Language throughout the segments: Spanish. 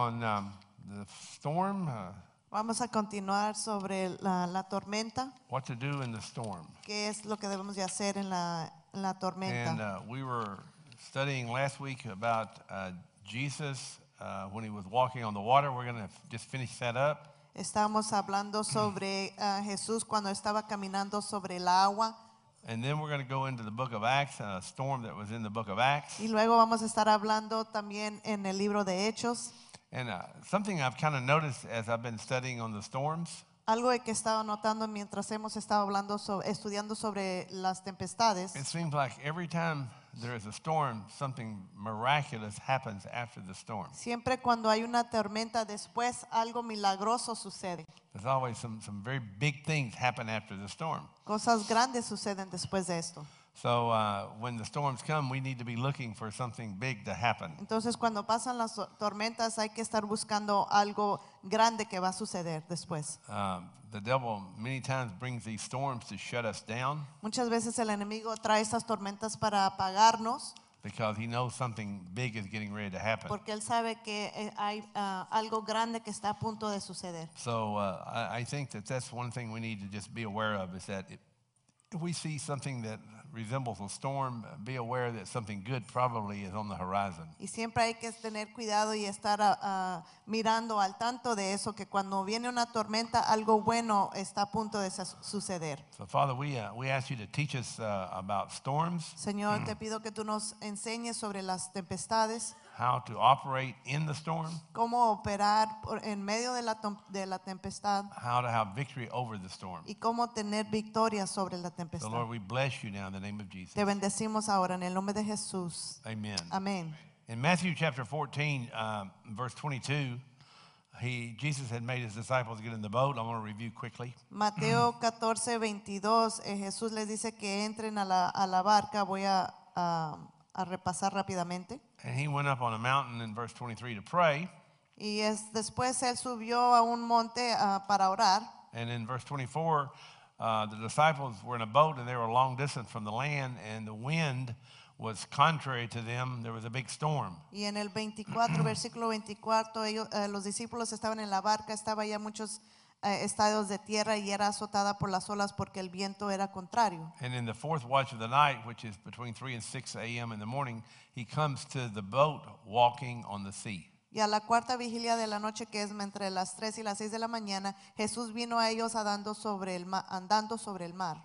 on um, the storm. Uh, Vamos a continuar sobre la, la tormenta. What to do in the storm. ¿Qué es lo que debemos de hacer en la, en la tormenta? And uh, we were studying last week about uh, Jesus uh, when he was walking on the water. We're going to just finish that up. Estábamos hablando sobre uh, Jesús cuando estaba caminando sobre el agua. And then we're going to go into the book of Acts, a storm that was in the book of Acts. Y luego vamos a estar hablando también en el libro de Hechos. And uh, something I've kind of noticed as I've been studying on the storms. Algo que estaba notando mientras hemos estado hablando sobre, estudiando sobre las tempestades. It seems like every time there is a storm, something miraculous happens after the storm. Siempre cuando hay una tormenta después algo milagroso sucede. There's always some, some very big things happen after the storm. Cosas grandes suceden después de esto. So, uh, when the storms come, we need to be looking for something big to happen. Entonces cuando pasan las tormentas hay que estar buscando algo grande que va a suceder después. Um, the devil many times brings these storms to shut us down Muchas veces el enemigo trae estas tormentas para apagarnos because he knows something big is getting ready to happen. porque él sabe que eh, hay ah, algo grande que está a punto de suceder. So, uh, I, I think that that's one thing we need to just be aware of is that if we see something that resembles a storm, be aware that something good probably is on the horizon. Y siempre hay que tener cuidado y estar uh, mirando al tanto de eso que cuando viene una tormenta algo bueno está a punto de suceder. So Father, we uh, we ask you to teach us uh, about storms. Señor, te pido que tú nos enseñes sobre las tempestades. how to operate in the storm, cómo operar en medio de la, de la tempestad how to have victory over the storm. y cómo tener victoria sobre la tempestad. Lord, we bless you now in the name of Jesus. Te bendecimos ahora en el nombre de Jesús. Amen. Amén. In Matthew chapter 14, um, verse 22, he, Jesus had made his disciples get in the boat. I want to review quickly. Mateo 14, 22, eh, Jesús les dice que entren a la, a la barca. Voy a- a repasar rápidamente. And he went up on a mountain in verse 23 to pray. Y es, después él subió a un monte uh, para orar. And in verse 24, uh, the disciples were in a boat and they were a long distance from the land, and the wind was contrary to them. There was a big storm. Y en el 24, versículo 24, ellos, uh, los discípulos estaban en la barca, estaba ya muchos eh, estados de tierra y era azotada por las olas porque el viento era contrario. And in the fourth watch of the night, which is between 3 and 6 a.m. in the morning, he comes to the boat walking on the sea. Y a la cuarta vigilia de la noche, que es entre las 3 y las 6 de la mañana, Jesús vino a ellos andando sobre el, ma- andando sobre el mar.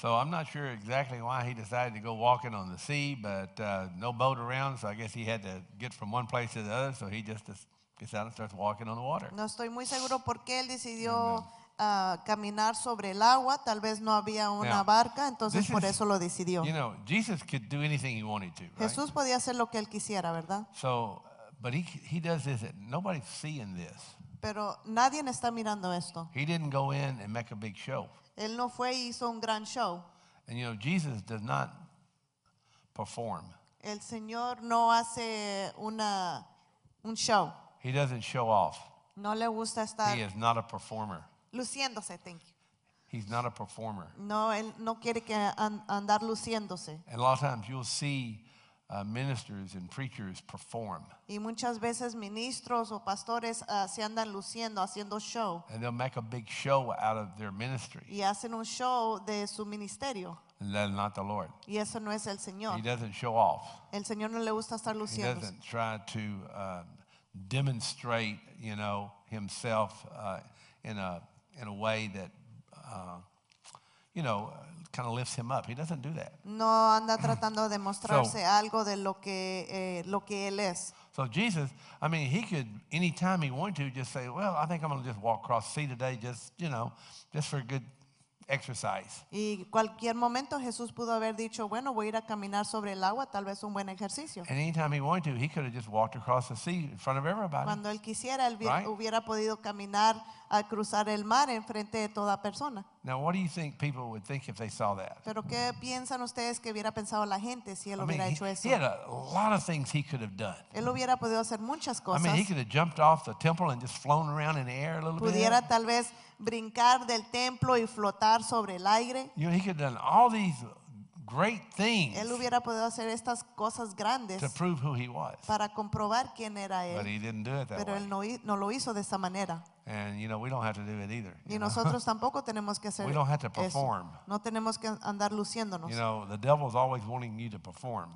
So I'm not sure exactly why he decided to go walking on the sea, but uh, no boat around, so I guess he had to get from one place to the other, so he just, just no estoy muy seguro por qué él decidió ah, caminar sobre el agua. Tal vez no había una barca, entonces por eso lo decidió. Jesús podía hacer lo que él quisiera, ¿verdad? Uh, Pero nadie está mirando esto. Él no fue y hizo un gran show. And you know, Jesus El Señor no hace una, un show. He doesn't show off. No le gusta estar He is not a performer. luciéndose, thank you. He's not a performer. No, él no quiere que andar luciéndose. And a lot of times you'll see uh, ministers and preachers perform, Y muchas veces ministros o pastores ah, se andan luciendo, haciendo show. and they'll make a big show out of their ministry. Y hacen un show de su ministerio. And that's not the Lord. Y eso no es el Señor. He does doesn't show off. El Señor no le gusta estar luciendo. He does doesn't try to um, demonstrate, you know, himself uh, in, a, in a way that, uh, you know, kind of lifts him up. He doesn't do that. No anda tratando de mostrarse algo de lo que, eh, lo que él es. So Jesus, I mean, he could anytime he wanted to just say, "Well, I think I'm going to just walk across the sea today, just you know, just for a good exercise. Y cualquier momento Jesús pudo haber dicho, bueno, voy a ir a caminar sobre el agua, tal vez un buen ejercicio. And anytime he wanted to, he could have just walked across the sea in front of everybody. Cuando él quisiera, él right? hubiera podido caminar a cruzar el mar en frente de toda persona. Now, what do you think people would think if they saw that? Pero qué piensan ustedes que hubiera pensado la gente si él I hubiera mean, hecho he, eso? He had a lot of things he could have done. Él hubiera podido hacer muchas cosas. I mean, he could have jumped off the temple and just flown around in the air a little Pudiera bit. Pudiera tal vez brincar del templo y flotar sobre el aire. he could have done all these great things Él hubiera podido hacer estas cosas grandes to prove who he was. para comprobar quién era él. Pero él no, lo hizo de esa manera. Y nosotros tampoco tenemos que hacer Eso. No tenemos que andar luciéndonos. You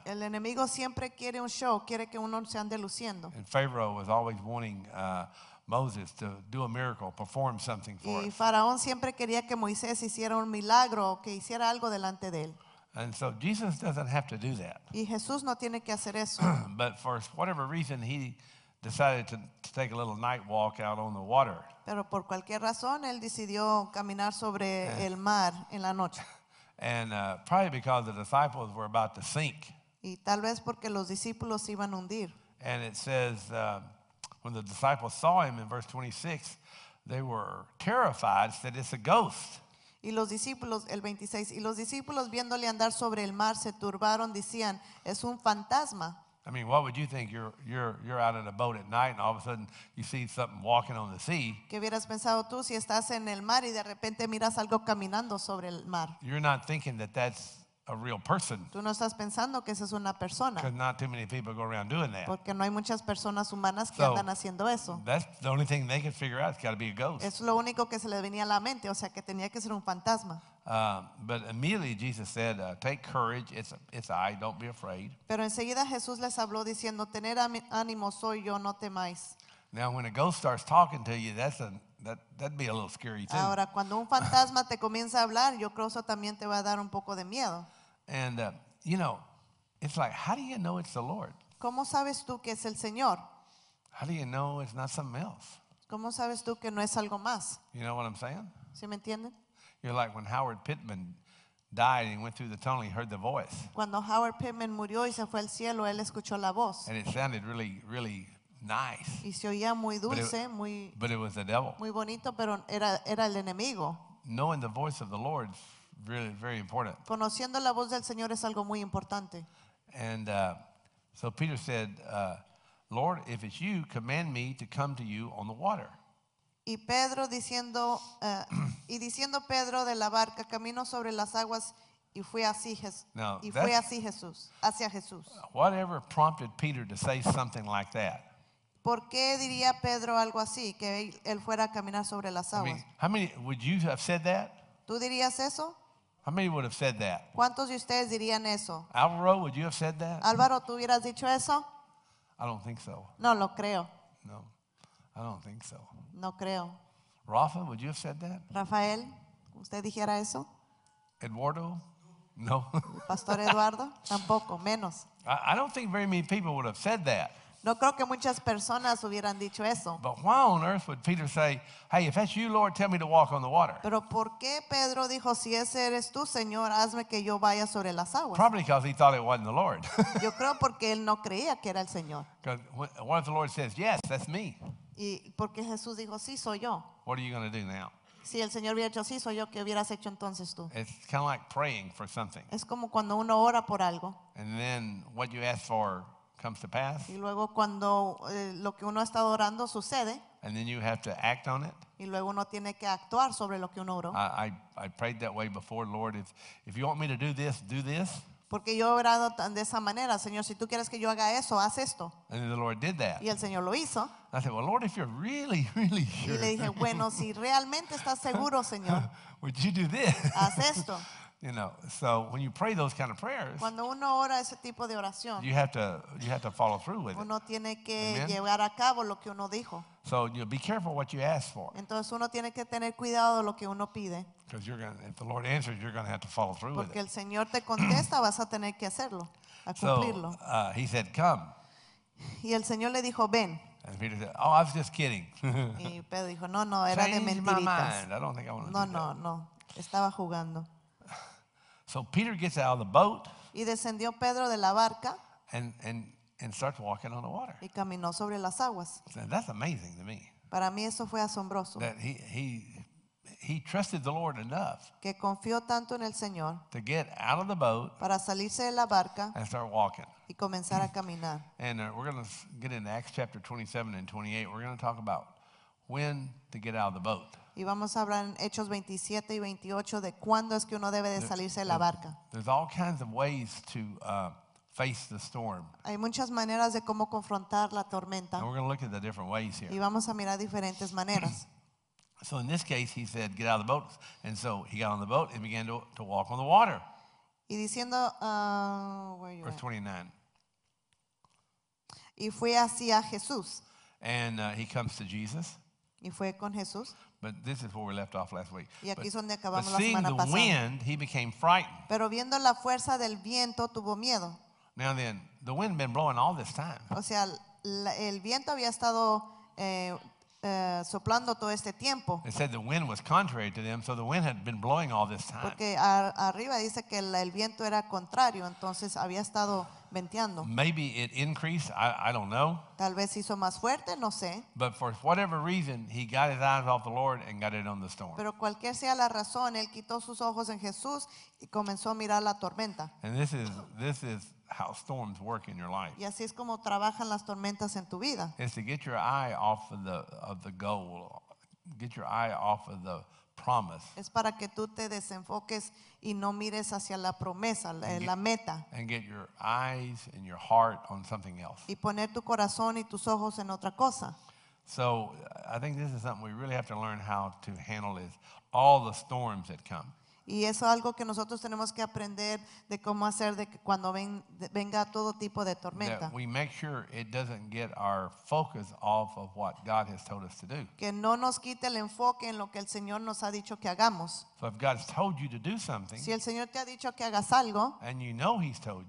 El enemigo siempre quiere un show, quiere que uno se ande luciendo. And Pharaoh was always wanting uh, Moses to do a miracle, perform something for Y us. Faraón siempre quería que Moisés hiciera un milagro o que hiciera algo delante de él. And so Jesus doesn't have to do that. Y Jesús no tiene que hacer eso. But for whatever reason, he decided to, to take a little night walk out on the water. Pero por cualquier razón, él decidió caminar sobre eh. el mar en la noche. And uh, probably because the disciples were about to sink. Y tal vez porque los discípulos iban a hundir. And it says, uh, when the disciples saw him in verse 26, they were terrified, said it's a ghost. Y los discípulos, el 26, y los discípulos viéndole andar sobre el mar se turbaron, decían, es un fantasma. I mean, what would you think? You're, you're, you're out in a boat at night and all of a sudden you see something walking on the sea. ¿Qué hubieras pensado tú si estás en el mar y de repente miras algo caminando sobre el mar? You're not thinking that that's a real person. Tú no estás pensando que esa es una persona. Because not too many people go around doing that. Porque no hay muchas personas humanas que So, andan haciendo eso. That's the only thing they can figure out. It's got to be a ghost. Es lo único que se le venía a la mente, o sea que tenía que ser un fantasma. Um, but immediately Jesus said, uh, "Take courage. It's it's I. Don't be afraid." Pero enseguida Jesús les habló diciendo, tener ánimo soy yo, no temáis. Now, when a ghost starts talking to you, that's a that, that'd be a little scary too. Ahora, cuando un fantasma te comienza a hablar, yo creo eso también te va a dar un poco de miedo. And uh, you know, it's like, how do you know it's the Lord? ¿Cómo sabes tú que es el Señor? How do you know it's not something else? ¿Cómo sabes tú que no es algo más? You know what I'm saying? ¿Sí me entienden? You're like when Howard Pittman died and went through the tunnel, he heard the voice. Cuando Howard Pittman murió y se fue al cielo, él escuchó la voz. And it sounded really, really nice. Y se oía muy dulce, muy, but it was muy bonito, pero era, era el enemigo. Knowing the voice of the Lord is really very important. Conociendo la voz del Señor es algo muy importante. And uh, so Peter said, uh, Lord, if it's you, command me to come to you on the water. Y Pedro diciendo uh, y diciendo Pedro de la barca camino sobre las aguas y fue así Jesús y fue así Jesús hacia Jesús. Whatever prompted Peter to say something like that. ¿Por qué diría Pedro algo así, que él fuera a caminar sobre las aguas? how many would you have said that? ¿Tú dirías eso? How many would have said that? ¿Cuántos de ustedes dirían eso? Alvaro, would you have said that? Álvaro, ¿tú hubieras dicho eso? I don't think so. No lo creo, No, I don't think so. no creo. Rafa, would you have said that? Rafael, ¿usted dijera eso? Eduardo? No. Pastor Eduardo, tampoco, menos. I don't think very many people would have said that. No creo que muchas personas hubieran dicho eso. But why on earth would Peter say, "Hey, if that's you, Lord, tell me to walk on the water"? Pero ¿por qué Pedro dijo, si ese eres tú, Señor, hazme que yo vaya sobre las aguas? Probably because he thought it wasn't the Lord. yo creo porque él no creía que era el Señor. Because what if the Lord says, "Yes, that's me"? Y porque Jesús dijo, sí, soy yo. What are you going to do now? Si el Señor hubiera hecho sí, soy yo, ¿qué hubieras hecho entonces tú? It's kind of like praying for something. Es como cuando uno ora por algo. And then what you ask for comes to pass. Y luego cuando eh, lo que uno ha estado orando sucede. And then you have to act on it. Y luego uno tiene que actuar sobre lo que uno oró. I, I, I prayed that way before, Lord. If, if you want me to do this, do this. Porque yo he orado de esa manera, Señor, si tú quieres que yo haga eso, haz esto. And the Lord did that. Y el Señor lo hizo. I said, well, Lord, if you're really, really sure. Y le dije, bueno, si realmente estás seguro, Señor. Would you do this? Haz esto. You know, so when you pray those kind of prayers, Cuando uno ora ese tipo de oración, you have to you have to follow through with it. uno tiene que llevar a cabo lo que uno dijo. So you know, be careful what you ask for, Entonces uno tiene que tener cuidado lo que uno pide, because you're gonna if the Lord answers, you're gonna have to follow through with porque el Señor te contesta, vas a tener que hacerlo, a So cumplirlo. uh, he said, "Come," Y el Señor le dijo, ven. and Peter said, "Oh, I was just kidding. Y Pedro dijo, no, no, era de my mind. I don't think I No, that." no, no, estaba jugando. So Peter gets out of the boat. Y descendió Pedro de la barca. And, and, and starts walking on the water. Y caminó sobre las aguas. So that's amazing to me. Para mí eso fue asombroso. That he, he, he trusted the Lord enough que confió tanto en el Señor to get out of the boat para salirse de la barca and start walking. y comenzar a caminar. And uh, we're going to get into Acts chapter 27 and 28. We're going to talk about when to get out of the boat. Y vamos a hablar en Hechos 27 y 28 de cuándo es que uno debe de salirse de la barca. Hay muchas maneras de cómo confrontar la tormenta. we're look at the different ways here. Y vamos a mirar diferentes maneras. so in this case, he said, "Get out of the boat," and so he got on the boat and began to, to walk on the water. Y diciendo, uh, where Verse 29. Y fue hacia Jesús. And uh, he comes to Jesus. Y fue con Jesús. But this is where we left off last week. Y aquí es donde acabamos but la seeing semana the pasada. wind, he became frightened. Pero viendo la fuerza del viento tuvo miedo. Now then, the wind been blowing all this time. O sea, la- el viento había estado eh, eh, soplando todo este tiempo. It said the wind was contrary to them, so the wind had been blowing all this time. Porque arriba dice que el, el viento era contrario, entonces había estado venteando. Maybe it increased, I, I don't know. Tal vez hizo más fuerte, no sé. But for whatever reason, he got his eyes off the Lord and got it on the storm. Pero cualquier sea la razón, él quitó sus ojos en Jesús y comenzó a mirar la tormenta. And this is this is how storms work in your life. Y así es como trabajan las tormentas en tu vida. Is to get your eye off of the of the goal, get your eye off of the promise. Es para que tú te desenfoques y no mires hacia la promesa, la, meta. And get your eyes and your heart on something else. Y poner tu corazón y tus ojos en otra cosa. So uh, I think this is something we really have to learn how to handle is all the storms that come. Y eso es algo que nosotros tenemos que aprender de cómo hacer de cuando venga todo tipo de tormenta. Que no nos quite el enfoque en lo que el Señor nos ha dicho que hagamos. si el Señor te ha dicho que hagas algo,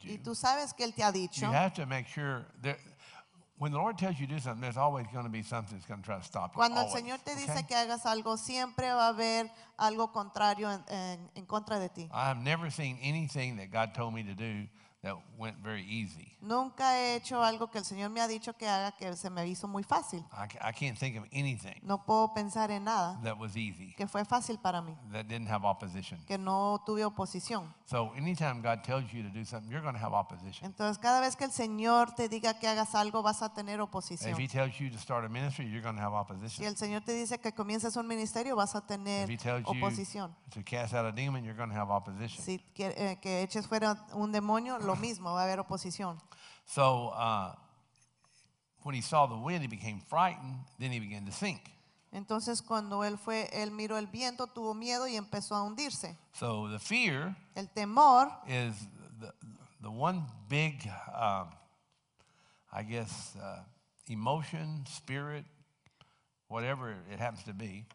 y tú sabes que él te ha dicho, you have to Cuando el Señor te dice que hagas algo, siempre va a haber algo contrario en, contra de ti. Nunca he hecho algo que el Señor me ha dicho que haga que se me hizo muy fácil. No puedo pensar en nada que fue fácil para mí, que no tuve oposición. Entonces, cada vez que el Señor te diga que hagas algo, vas a tener oposición. Si el Señor te dice que comiences un ministerio, vas a tener once oposición. You, to cast out a demon, you're going to have opposition. Si que, eh, que eches fuera un demonio, lo mismo, va a haber oposición. So uh, when he saw the wind, he became frightened. Then he began to sink. Entonces cuando él fue, él miró el viento, tuvo miedo y empezó a hundirse. So the fear el temor is the, the one big, um, I guess, uh, emotion, spirit,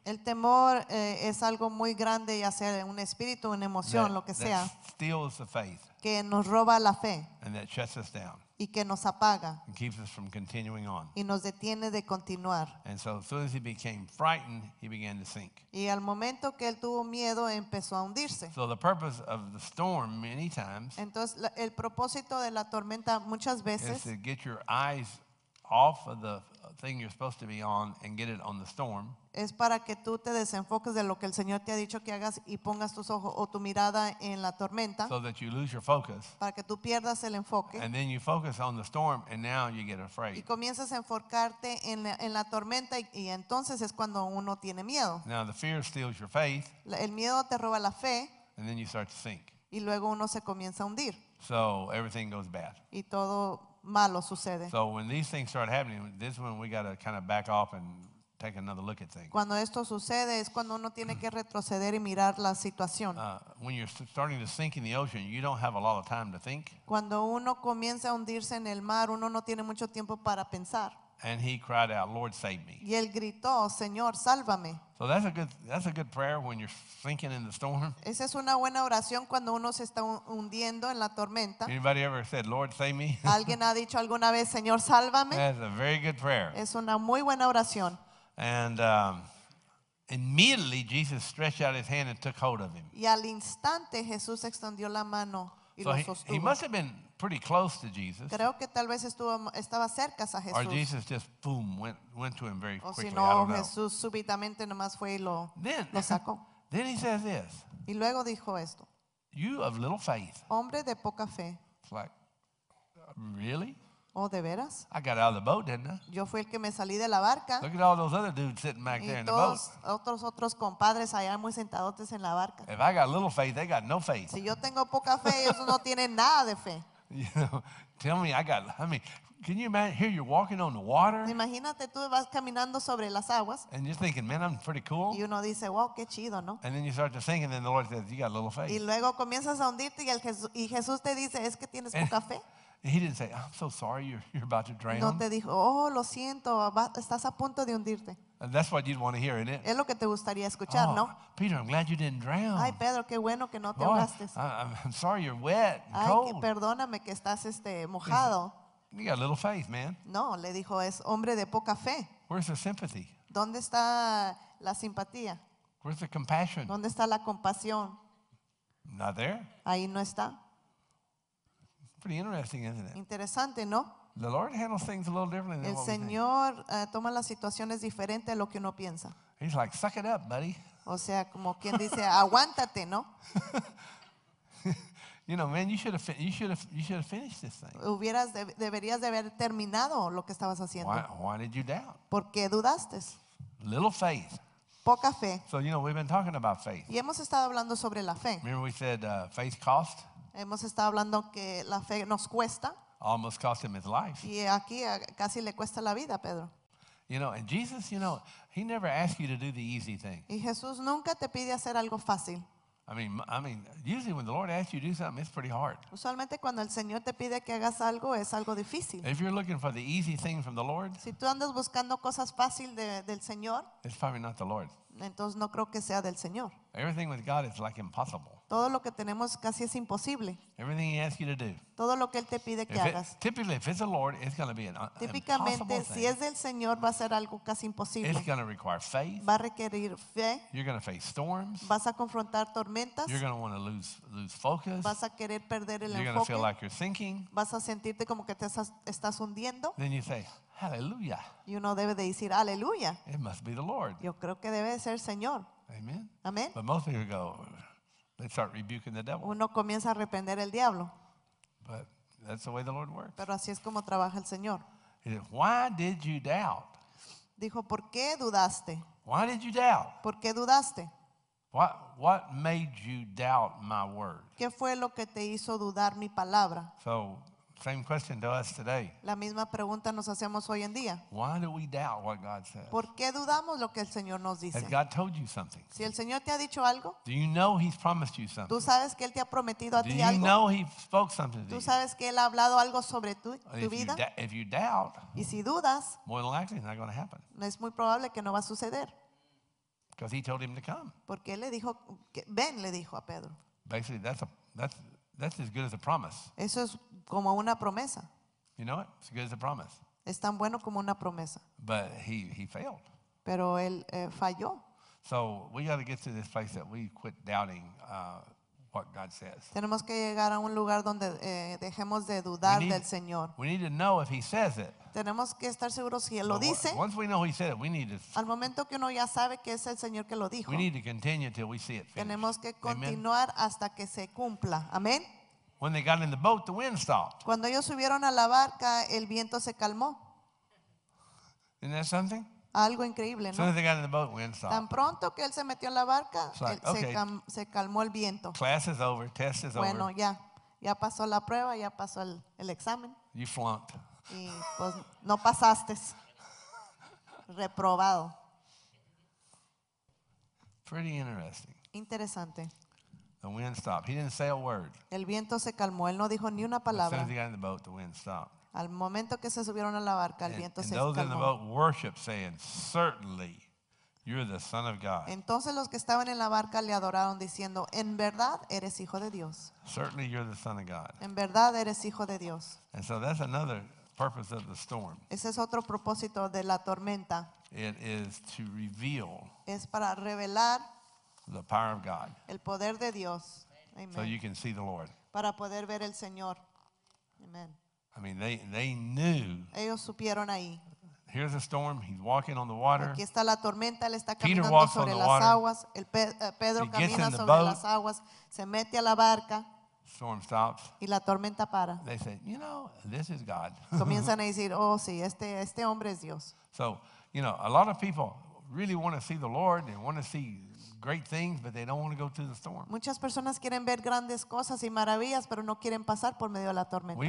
El temor eh, es algo muy grande, ya sea un espíritu, una emoción, lo que sea, que nos roba la fe y que nos apaga y nos detiene de continuar. Y al momento que él tuvo miedo, empezó a hundirse. Entonces el propósito de la tormenta muchas veces to get your eyes off of the thing you're supposed to be on and get it on the storm. Es para que tú te desenfoques de lo que el Señor te ha dicho que hagas y pongas tus ojos o tu mirada en la tormenta. So that you lose your focus. Para que tú pierdas el enfoque. And then you focus on the storm and now you get afraid. Y comienzas a enfocarte en la, en la tormenta y, y entonces es cuando uno tiene miedo. Now the fear steals your faith. El miedo te roba la fe. And then you start to sink. Y luego uno se comienza a hundir. So everything goes bad. Y todo malo sucede. So when these things start happening, this one we got to kind of back off and take another look at things. Cuando esto sucede es cuando uno tiene que retroceder y mirar la situación. Uh, when you're starting to sink in the ocean, you don't have a lot of time to think. Cuando uno comienza a hundirse en el mar, uno no tiene mucho tiempo para pensar. And he cried out, Lord, save me. Y él gritó, Señor, sálvame. So that's a good that's a good prayer when you're sinking in the storm. Esa es una buena oración cuando uno se está hundiendo en la tormenta. Anybody ever said, Lord, save me? ¿Alguien ha dicho alguna vez, Señor, sálvame? That's a very good prayer. Es una muy buena oración. And um, immediately Jesus stretched out his hand and took hold of him. Y al instante Jesús extendió la mano so he, he must have been pretty close to Jesus. Creo que tal vez estuvo, estaba cerca a Jesús. Or Jesus just boom went went to him very quickly. o si no, I don't Jesús know. súbitamente nomás fue y lo, then, lo sacó. Then he says this. Y luego dijo esto. You of little faith. Hombre de poca fe. It's like, uh, really? Oh, de veras. I got out of the boat, didn't I? Yo fui el que me salí de la barca. Look at all those other dudes sitting back there in the boat. todos otros otros compadres allá muy sentadotes en la barca. If I got little faith, they got no faith. Si yo tengo poca fe, ellos no tienen nada de fe. You know, tell me, I got. I mean, can you imagine? Here you're walking on the water, Imagínate tú vas caminando sobre las aguas and you're thinking, "Man, I'm pretty cool." y uno dice, wow, qué chido, ¿no? and then you start to think, and then the Lord says, "You got little faith." Y luego comienzas a hundirte y, el Jesús, y Jesús te dice, es que tienes poca fe. And he didn't say, I'm so sorry you're, you're about to drown. No te dijo, oh, lo siento, estás a punto de hundirte. And that's what you'd want to hear, isn't it? Es lo que te gustaría escuchar, oh, ¿no? Peter, I'm glad you didn't drown. Ay, Pedro, qué bueno que no te Boy, ahogaste. I'm sorry you're wet and Ay, que perdóname que estás este, mojado. You got little faith, man. No, le dijo, es hombre de poca fe. Where's the sympathy? ¿Dónde está la simpatía? Where's the compassion? ¿Dónde está la compasión? Not there. Ahí no está. Pretty interesting, isn't it? Interesante, ¿no? The Lord handles things a little differently than El what we think. Señor eh, toma las situaciones diferente a lo que uno piensa. He's like, suck it up, buddy. O sea, como quien dice, aguántate, ¿no? You know, man, you should have, you should have, you should have finished this thing. Hubieras de- deberías de haber terminado lo que estabas haciendo. Why, why did you doubt? ¿Por qué dudaste? Little faith. Poca fe. So you know, we've been talking about faith. Y hemos estado hablando sobre la fe. Remember, we said uh, faith cost. Hemos estado hablando que la fe nos cuesta. Almost cost him his life. Y aquí eh, casi le cuesta la vida, Pedro. You know, and Jesus, you know, he never asks you to do the easy thing. Y Jesús nunca te pide hacer algo fácil. I mean, I mean, usually when the Lord asks you to do something, it's pretty hard. Usualmente cuando el Señor te pide que hagas algo, es algo difícil. If you're looking for the easy thing from the Lord, si tú andas buscando cosas fácil de, del Señor, it's probably not the Lord. Entonces no creo que sea del Señor. Everything with God is like impossible. Todo lo que tenemos casi es imposible. Everything he asks you to do. Todo lo que él te pide que hagas. typically, if it's the Lord, it's going to be an Típicamente, si es del Señor, va a ser algo casi imposible. It's going to require faith. Va a requerir fe. You're going to face storms. Vas a confrontar tormentas. You're going to want to lose lose focus. Vas a querer perder el you're enfoque. You're going to feel like you're sinking. Vas a sentirte como que te estás, estás hundiendo. Then you say, Hallelujah. Y uno debe de decir Aleluya. It must be the Lord. Yo creo que debe de ser el Señor. Amén. Amen. But most people go. They start rebuking the devil. Uno comienza a reprender el diablo. But that's the way the Lord works. Pero así es como trabaja el Señor. He said, Why did you doubt? Dijo, ¿por qué dudaste? Why did you doubt? ¿Por qué dudaste? What, what made you doubt my word? ¿Qué fue lo que te hizo dudar mi palabra? So Same question to us today. La misma pregunta nos hacemos hoy en día. Why do we doubt what God says? ¿Por qué dudamos lo que el Señor nos dice? Has God told you something? Si el Señor te ha dicho algo, do you know He's promised you something? ¿Tú sabes que él te ha prometido a do ti you algo? Know he spoke something to ¿Tú sabes que él ha hablado algo sobre tu, tu if vida? You if you doubt, y si dudas, more than likely it's not going to happen. Es muy probable que no va a suceder. Because he told him to come. Porque él le dijo, que, ven, le dijo a Pedro. Basically, that's a that's That's as good as a promise. Eso es como una promesa. You know it? It's as good as a promise. Es tan bueno como una promesa. But he, he failed. Pero él eh, falló. So we got to get to this place that we quit doubting uh, Tenemos que llegar a un lugar donde eh, dejemos de dudar del Señor. We need to know if He says it. Tenemos que estar seguros si Él lo dice. Al momento que uno ya sabe que es el Señor que lo dijo, we need to continue till we see it tenemos que continuar hasta que se cumpla. Amén. When they got in the boat, the wind stopped. Cuando ellos subieron a la barca, el viento se calmó. Isn't that something? Algo increíble, Tan pronto que él se metió en la barca, se, calmó el viento. Bueno, ya, ya pasó la prueba, ya pasó el, examen y pues no pasaste. Reprobado. Pretty interesting. Interesante. The wind stopped. He didn't say a word. El viento se calmó, él no dijo ni una palabra. Al momento que se subieron a la barca, el viento se Entonces los que estaban en la barca le adoraron diciendo, en verdad eres hijo de Dios. En verdad eres hijo de Dios. Ese es otro propósito de la tormenta. Es para revelar el poder de Dios. Para poder ver el Señor. Amén. I mean, they, they knew. Ellos supieron ahí. Here's a storm. He's walking on the water. Aquí está la tormenta. Él está Peter caminando walks sobre on the las water. aguas. El Pe- eh, Pedro He gets camina in the sobre boat. las aguas. Se mete a la barca Storm stops. y la tormenta para. They say, you know, this is God. Comienzan a decir, oh sí, este, este hombre es Dios. so, you know, a lot of people really want to see the Lord. They want to see Muchas personas quieren ver grandes cosas y maravillas, pero no quieren pasar por medio de la tormenta.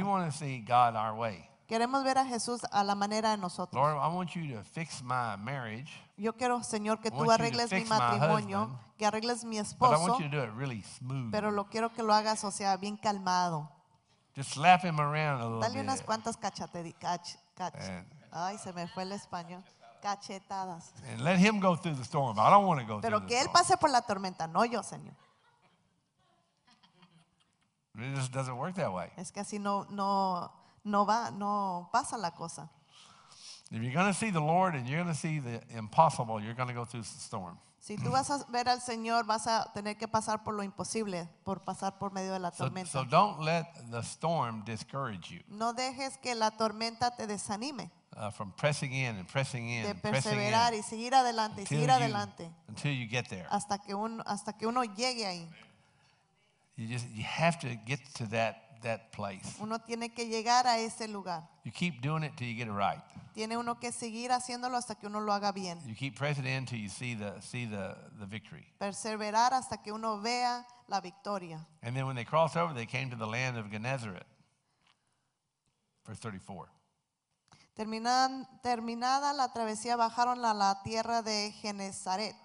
Queremos ver a Jesús a la manera de nosotros. Lord, I want you to fix my marriage. Yo quiero, Señor, que tú arregles mi matrimonio, que arregles mi esposo, pero lo quiero que lo hagas, o sea, bien calmado. Dale unas cuantas cachate. Ay, se me fue el español. Cachetadas. And let him go through the storm. I don't want to go through Pero through que the él storm. pase por la tormenta, no yo, Señor. It just doesn't work that way. Es que así no, no, no va, no pasa la cosa. If you're going to see the Lord and you're going to see the impossible, you're going to go through the storm. Si tú vas a ver al Señor, vas a tener que pasar por lo imposible, por pasar por medio de la tormenta. so don't let the storm discourage you. No dejes que la tormenta te desanime. uh, from pressing in and pressing in de and pressing in perseverar y seguir adelante y until seguir you- adelante until you get there. hasta que uno, hasta que uno llegue ahí. You just you have to get to that that place. Uno tiene que llegar a ese lugar. You keep doing it till you get it right. Tiene uno que seguir haciéndolo hasta que uno lo haga bien. You keep pressing in till you see the see the the victory. Perseverar hasta que uno vea la victoria. And then when they crossed over, they came to the land of Gennesaret. Verse 34. Terminan, terminada la travesía, bajaron a la tierra de Genesaret.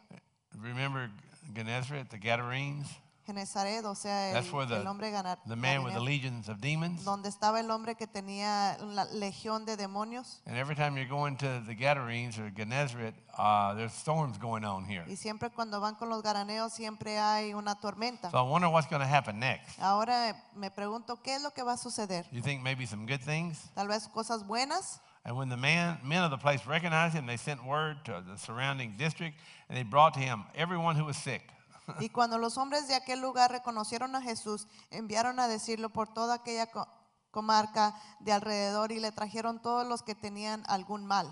Remember Gennesaret, the Gadarenes? Genezaret, o sea, That's where the, el hombre ganar, the man with the legions of demons. donde estaba el hombre que tenía la legión de demonios. And every time you're going to the Gadarenes or Gennesaret, uh, there's storms going on here. Y siempre cuando van con los garaneos siempre hay una tormenta. So I wonder what's going to happen next. Ahora eh, me pregunto qué es lo que va a suceder. You think maybe some good things? Tal vez cosas buenas. And when the man, men of the place recognized him, they sent word to the surrounding district, and they brought to him everyone who was sick, Y cuando los hombres de aquel lugar reconocieron a Jesús, enviaron a decirlo por toda aquella comarca de alrededor y le trajeron todos los que tenían algún mal.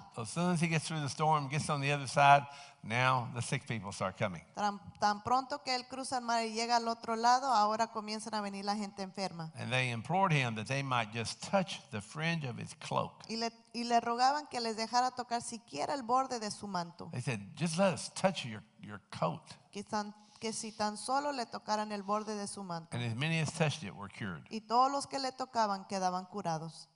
Tan, pronto que él cruza el mar y llega al otro lado, ahora comienzan a venir la gente enferma. Y le, rogaban que les dejara tocar siquiera el borde de su manto que si tan solo le tocaran el borde de su manto. Y todos los que le tocaban quedaban curados.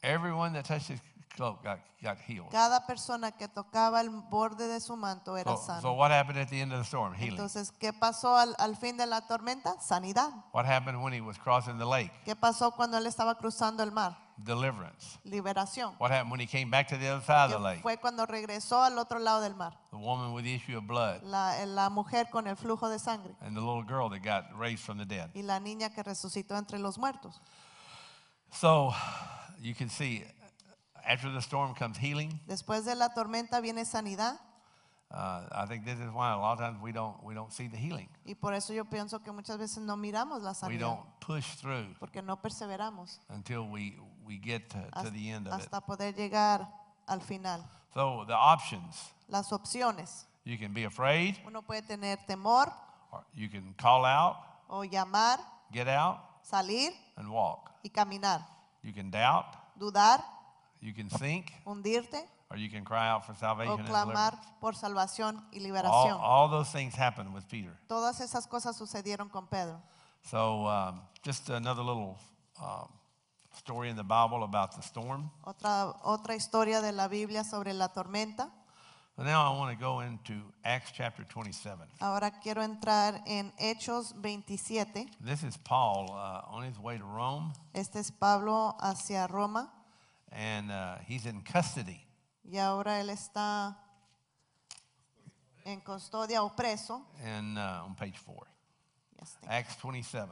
Cada persona que tocaba el borde de su manto era so, sano. Entonces, ¿qué pasó al, al fin de la tormenta? Sanidad. ¿Qué pasó cuando él estaba cruzando el mar? Deliverance. Liberación. What happened when he came back to the other side of the lake? Fue cuando regresó al otro lado del mar. The woman with the issue of blood. La, la mujer con el flujo de sangre. And the little girl that got raised from the dead. Y la niña que resucitó entre los muertos. So, you can see after the storm comes healing. Después de la tormenta viene sanidad. Uh, I think this is why a lot of times we don't we don't see the healing. Y por eso yo pienso que muchas veces no miramos la sanidad. We don't push through. Porque no perseveramos. Until we we get to, to the end of it. poder llegar al final. So the options, Las opciones. you can be afraid, Uno puede tener temor or you can call out, o llamar, get out, salir and walk. y caminar, You can doubt, dudar, you can think, hundirte or you can cry out for salvation and deliverance. por salvación y All, all those things happened with Peter. Todas esas cosas sucedieron con Pedro. So um, just another little um, story in the Bible about the storm. Otra, otra historia de la Biblia sobre la tormenta. But now I want to go into Acts chapter 27. Ahora quiero entrar en Hechos 27. This is Paul uh, on his way to Rome, Este es Pablo hacia Roma and uh, he's in custody. y ahora él está en custodia o preso. And uh, on page four, Yes, thank you. Acts 27.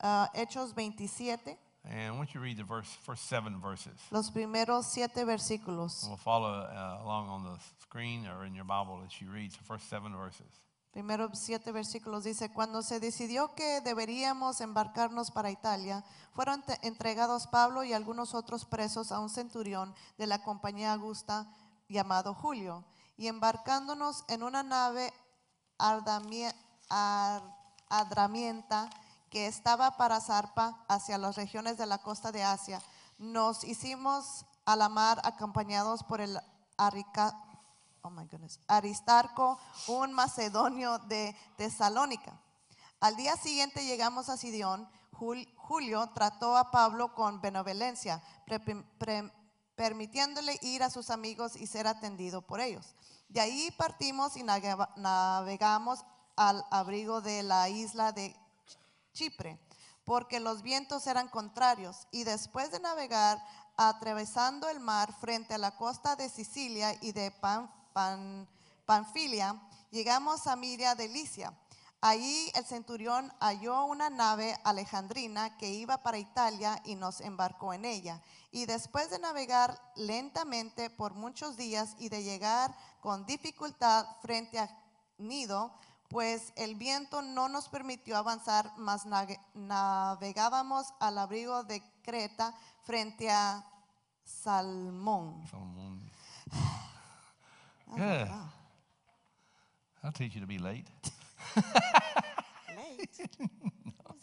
Uh, Hechos 27. And I want you read the verse, first seven verses. Los primeros siete versículos. And we'll follow uh, along on the screen or in your Bible as you read the first seven verses. Primero siete versículos dice, cuando se decidió que deberíamos embarcarnos para Italia, fueron entregados Pablo y algunos otros presos a un centurión de la compañía Augusta llamado Julio, y embarcándonos en una nave adramienta, que estaba para zarpa hacia las regiones de la costa de Asia. Nos hicimos a la mar acompañados por el oh Aristarco, un macedonio de Tesalónica. Al día siguiente llegamos a Sidión. Julio trató a Pablo con benevolencia, permitiéndole ir a sus amigos y ser atendido por ellos. De ahí partimos y navegamos al abrigo de la isla de Chipre, porque los vientos eran contrarios, y después de navegar atravesando el mar frente a la costa de Sicilia y de Panfilia, llegamos a Miria de Licia. Allí el centurión halló una nave alejandrina que iba para Italia y nos embarcó en ella. Y después de navegar lentamente por muchos días y de llegar con dificultad frente a Nido, pues el viento no nos permitió avanzar, mas navegábamos al abrigo de Creta frente a Salmón. Salmón. yeah. Ah. I'll teach you to be late. late. no.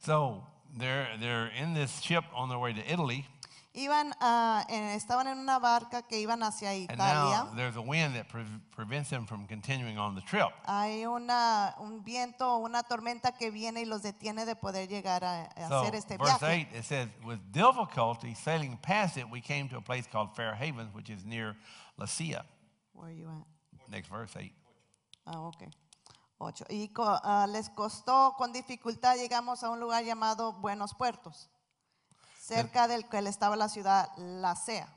So they're, they're in this ship on their way to Italy iban uh, estaban en una barca que iban hacia Italia. there's a wind Hay un viento una tormenta que viene y los detiene de poder llegar a, hacer este verse 8, it says, With difficulty sailing past it, we came to a place called Fair Haven which is near Lycia. Where are you at? Next verse 8. Ah, okay. Ocho. Y ah, les costó con dificultad llegamos a un lugar llamado Buenos Puertos. cerca del cual estaba la ciudad Lacea.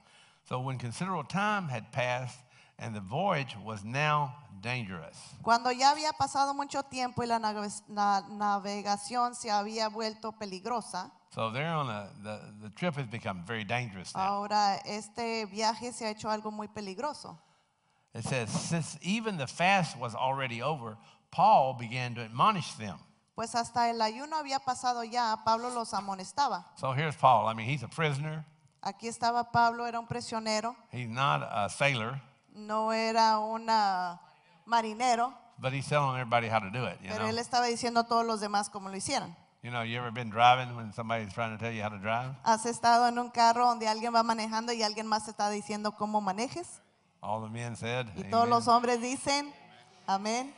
So when considerable time had passed and the voyage was now dangerous. Cuando ya había pasado mucho tiempo y la navegación se había vuelto peligrosa. So they're on a, the, the trip has become very dangerous now. Ahora este viaje se ha hecho algo muy peligroso. It says, since even the fast was already over, Paul began to admonish them. pues hasta el ayuno había pasado ya, Pablo los amonestaba. Aquí estaba Pablo, era un prisionero. a sailor, No era un marinero, pero él estaba diciendo a todos los demás cómo lo hicieran. ¿Has estado en un carro donde alguien va manejando y alguien más te está diciendo cómo manejes? Y todos los hombres dicen, amén.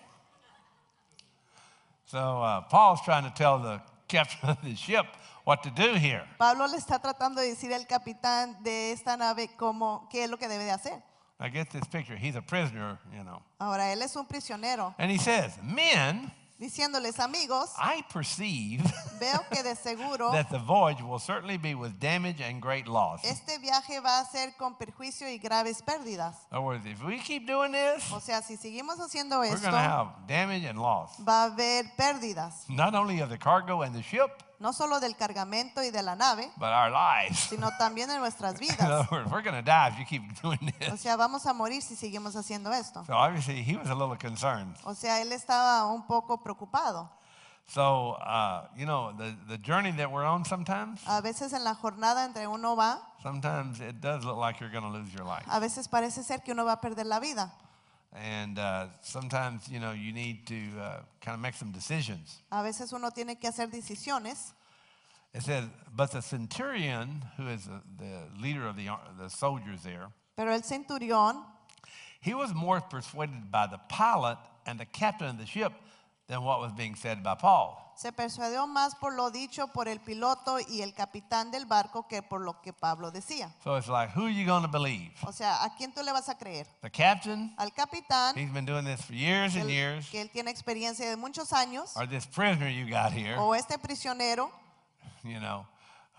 So uh, Paul's trying to tell the captain of the ship what to do here. Pablo le está tratando de decir al capitán de esta nave cómo qué es lo que debe de hacer. I get this picture. He's a prisoner, you know. Ahora él es un prisionero. And he says, "Men, diciéndoles amigos, I perceive veo que de seguro that the voyage will certainly be with damage and great loss. este viaje va a ser con perjuicio y graves pérdidas. words, if we keep doing this, O sea, si seguimos haciendo we're going to have damage and loss, va a haber pérdidas, not only of the cargo and the ship, no solo del cargamento y de la nave, sino también de nuestras vidas. O sea, vamos a morir si seguimos haciendo esto. O sea, él estaba un poco preocupado. A veces en la jornada entre uno va, a veces parece ser que uno va a perder la vida. And uh, sometimes, you know, you need to uh, kind of make some decisions. A veces uno tiene que hacer decisiones. It says, but the centurion, who is the, uh, the leader of the, the soldiers there, Pero el centurión, he was more persuaded by the pilot and the captain of the ship than what was being said by Paul. se persuadió más por lo dicho por el piloto y el capitán del barco que por lo que Pablo decía. O sea, ¿a quién tú le vas a creer? Al capitán. Que él tiene experiencia de muchos años. O este prisionero. You know.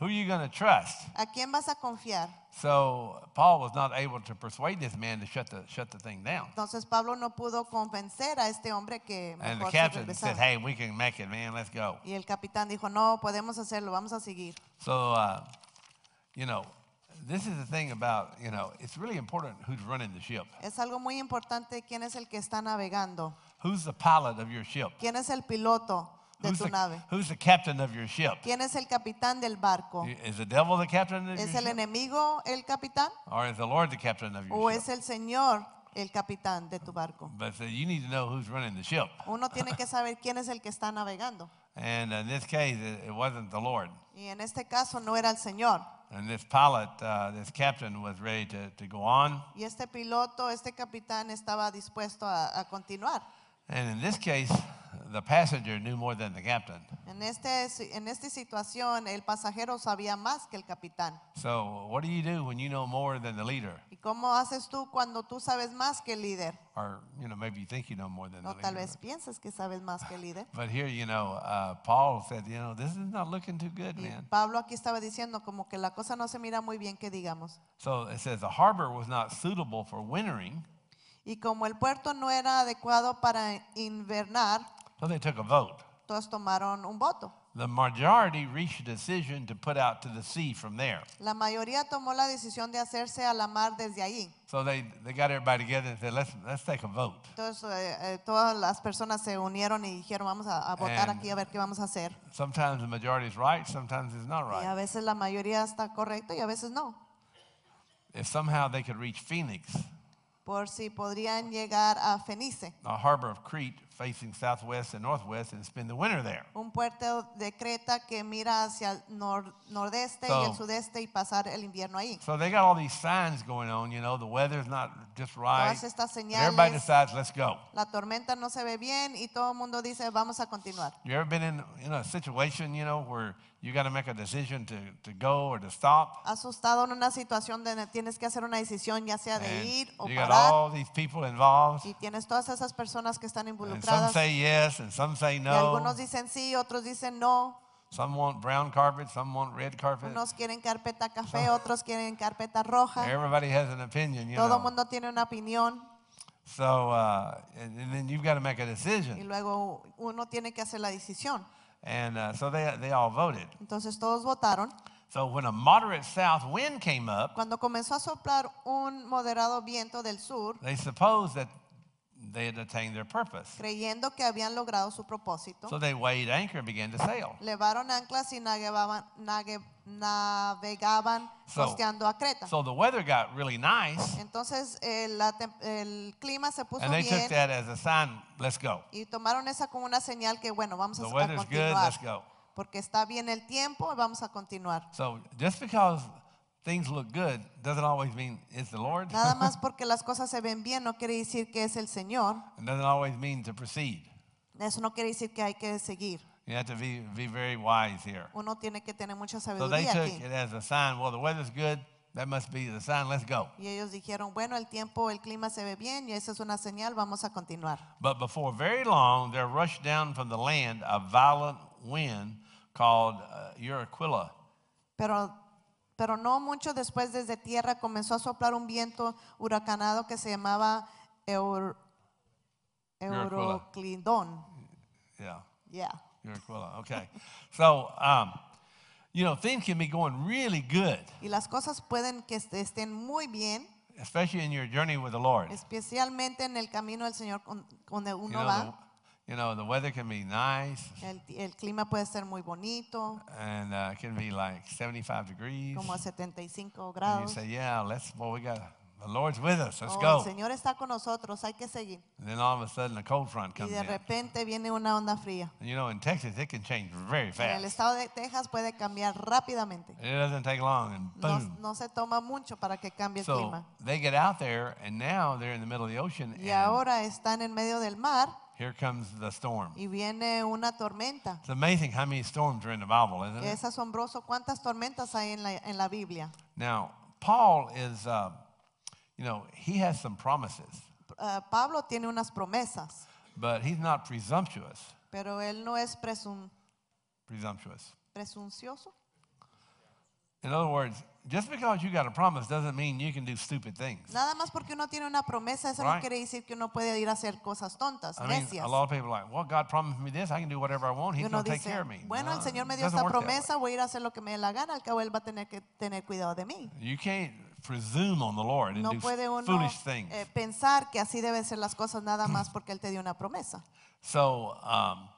Who are you going to trust? ¿A quién vas a confiar? So Paul was not able to persuade this man to shut the shut the thing down. Entonces Pablo no pudo convencer a este hombre que And the se captain said, "Hey, we can make it, man. Let's go." Y el capitán dijo, no, podemos hacerlo, vamos a seguir. So uh, you know, this is the thing about you know, it's really important who's running the ship. Es algo muy importante quién es el que está navegando, Who's the pilot of your ship? quién es el piloto de who's tu the, nave. Who's the captain of your ship? ¿Quién es el capitán del barco? Is the devil the captain of ¿Es your el ship? enemigo el capitán? Or is the Lord the captain of your ¿O ship? es el Señor el capitán de tu barco? But so you need to know who's running the ship. Uno tiene que saber quién es el que está navegando. And in this case, it, it wasn't the Lord. Y en este caso no era el Señor. And this pilot, uh, this captain, was ready to, to go on. Y este piloto, este capitán estaba dispuesto a, a continuar. And in this case, the passenger knew more than the captain. En, este, en esta situación, el pasajero sabía más que el capitán. So, what do you do when you know more than the leader? ¿Y cómo haces tú cuando tú sabes más que el líder? Or, you know, maybe you think you know more than o the tal leader. vez piensas que sabes más que el líder. But here, you know, uh, Paul said, you know, this is not looking too good, Y man. Pablo aquí estaba diciendo como que la cosa no se mira muy bien que digamos. So it says the harbor was not suitable for wintering, Y como el puerto no era adecuado para invernar, So they took a vote. Todos tomaron un voto. The majority reached a decision to put out to the sea from there. La mayoría tomó la decisión de hacerse a la mar desde allí. So they, they got everybody together and said, let's, let's take a vote. Entonces eh, eh todas las personas se unieron y dijeron vamos a, a votar And aquí a ver qué vamos a hacer. Sometimes the majority is right, sometimes it's not Y a right. veces la mayoría está correcta y a veces no. If somehow they could reach Phoenix, Por si podrían llegar a Fenice, The harbor of Crete, facing southwest and northwest and spend the winter there. Un puerto de Creta que mira hacia el nor nordeste so, y el sudeste y pasar el invierno ahí. So they got all these signs going on, you know, the weather's not just right. Todas estas señales. Everybody decides, let's go. La tormenta no se ve bien y todo el mundo dice, vamos a continuar. You ever been in, in a situation, you know, where You got to make a decision to, to go or to stop. Asustado en una situación donde tienes que hacer una decisión ya sea de ir o parar. people involved. Y tienes todas esas personas que están involucradas. some say yes some say no. algunos dicen sí, otros dicen no. Some want brown carpet, some want red carpet. Unos quieren carpeta café, otros quieren carpeta roja. Everybody has an opinion, you Todo el mundo tiene una opinión. So, uh, and then you've got to make a decision. Y luego uno tiene que hacer la decisión. And uh, so they, they all voted. Entonces todos votaron. So when a moderate south wind came up, cuando comenzó a soplar un moderado viento del sur, they supposed that they had attained their purpose. Creyendo que habían logrado su propósito. So they weighed anchor and began to sail. Levaron anclas y navegaban, navegaban so, a Creta. So the weather got really nice. Entonces el, eh, el clima se puso bien. and they bien. Took that as a sign, let's go. Y tomaron esa como una señal que bueno, vamos the a, a continuar. Good, let's go. Porque está bien el tiempo, vamos a continuar. So just because things look good doesn't always mean it's the Lord. Nada más porque las cosas se ven bien no quiere decir que es el Señor. It doesn't always mean to proceed. Eso no quiere decir que hay que seguir. You have to be, be very wise here. Uno tiene que tener mucha sabiduría so they took aquí. it as a sign. Well, the weather's good. That must be the sign. Let's go. Y ellos dijeron, bueno, el tiempo, el clima se ve bien y esa es una señal. Vamos a continuar. But before very long, there rushed down from the land a violent wind called uh, Uraquilla. Pero Pero no mucho después desde tierra comenzó a soplar un viento huracanado que se llamaba Eur, Euroclidón. Yeah. Yeah. Euroclidón. Okay. so, um, you know, things can be going really good. Y las cosas pueden que estén muy bien. Especially in your journey with the Lord. Especialmente en el camino del Señor con, el uno va. You know, the weather can be nice. El, el clima puede ser muy bonito. And uh, it can be like 75 degrees. Como a 75 grados. And you say, yeah, let's, well, we got, the Lord's with us, let's oh, go. El Señor está con nosotros, hay que seguir. And then all of a sudden a cold front comes Y de repente in. viene una onda fría. And you know, in Texas it can change very fast. En el estado de Texas puede cambiar rápidamente. It doesn't take long and boom. No, no se toma mucho para que cambie so el clima. So they get out there and now they're in the middle of the ocean. Y ahora están en medio del mar. Here comes the storm. Y viene una tormenta. It's amazing how many storms are in the Bible, isn't it? Es asombroso cuántas tormentas hay en la, en la Biblia. Now, Paul is, uh, you know, he has some promises. Uh, Pablo tiene unas promesas. But he's not presumptuous. Pero él no es presun presumptuous. Presuncioso. In other words, just because you got a promise doesn't mean you can do stupid things. Nada más porque uno tiene una promesa, eso right? no quiere decir que uno puede ir a hacer cosas tontas, I mean, a lot of people are like, well, God promised me this, I can do whatever I want. He's going to take care of me. Bueno, el Señor me dio esta promesa, voy a ir a hacer lo que me dé la gana, al cabo él va a tener que tener cuidado de mí. You can't presume on the Lord and no do uno foolish things. uno eh, pensar que así deben ser las cosas nada más porque él te dio una promesa. So, um,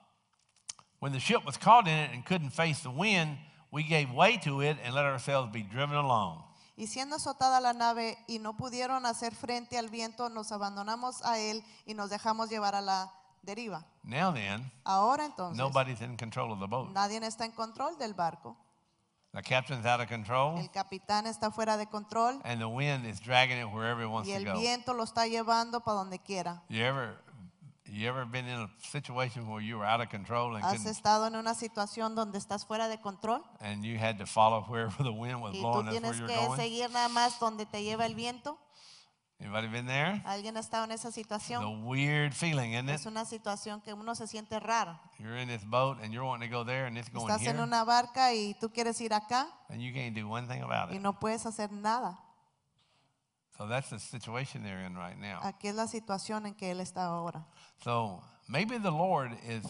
when the ship was caught in it and couldn't face the wind, we gave way to it and let ourselves be driven along. Y siendo azotada la nave y no pudieron hacer frente al viento, nos abandonamos a él y nos dejamos llevar a la deriva. Now then, Ahora entonces, nobody's in control of the boat. nadie está en control del barco. The captain's out of control. El capitán está fuera de control. And the wind is dragging it wherever it wants y el to go. viento lo está llevando para donde quiera. You ever You ever been in a situation where you were out of control and has estado en una situación donde estás fuera de control? and you had to follow wherever the wind was blowing? where tienes you're que going. seguir nada más donde te lleva el viento. Anybody been there? ¿Alguien ha estado en esa The situación? weird feeling, isn't it? Es una situación que uno se siente raro. You're in this boat and you're wanting to go there and it's going Estás en una barca y tú quieres ir acá and you can't do one thing about it. y no puedes hacer nada. So that's the situation they're in right now. Aquí es la situación en que él está ahora. So maybe the Lord is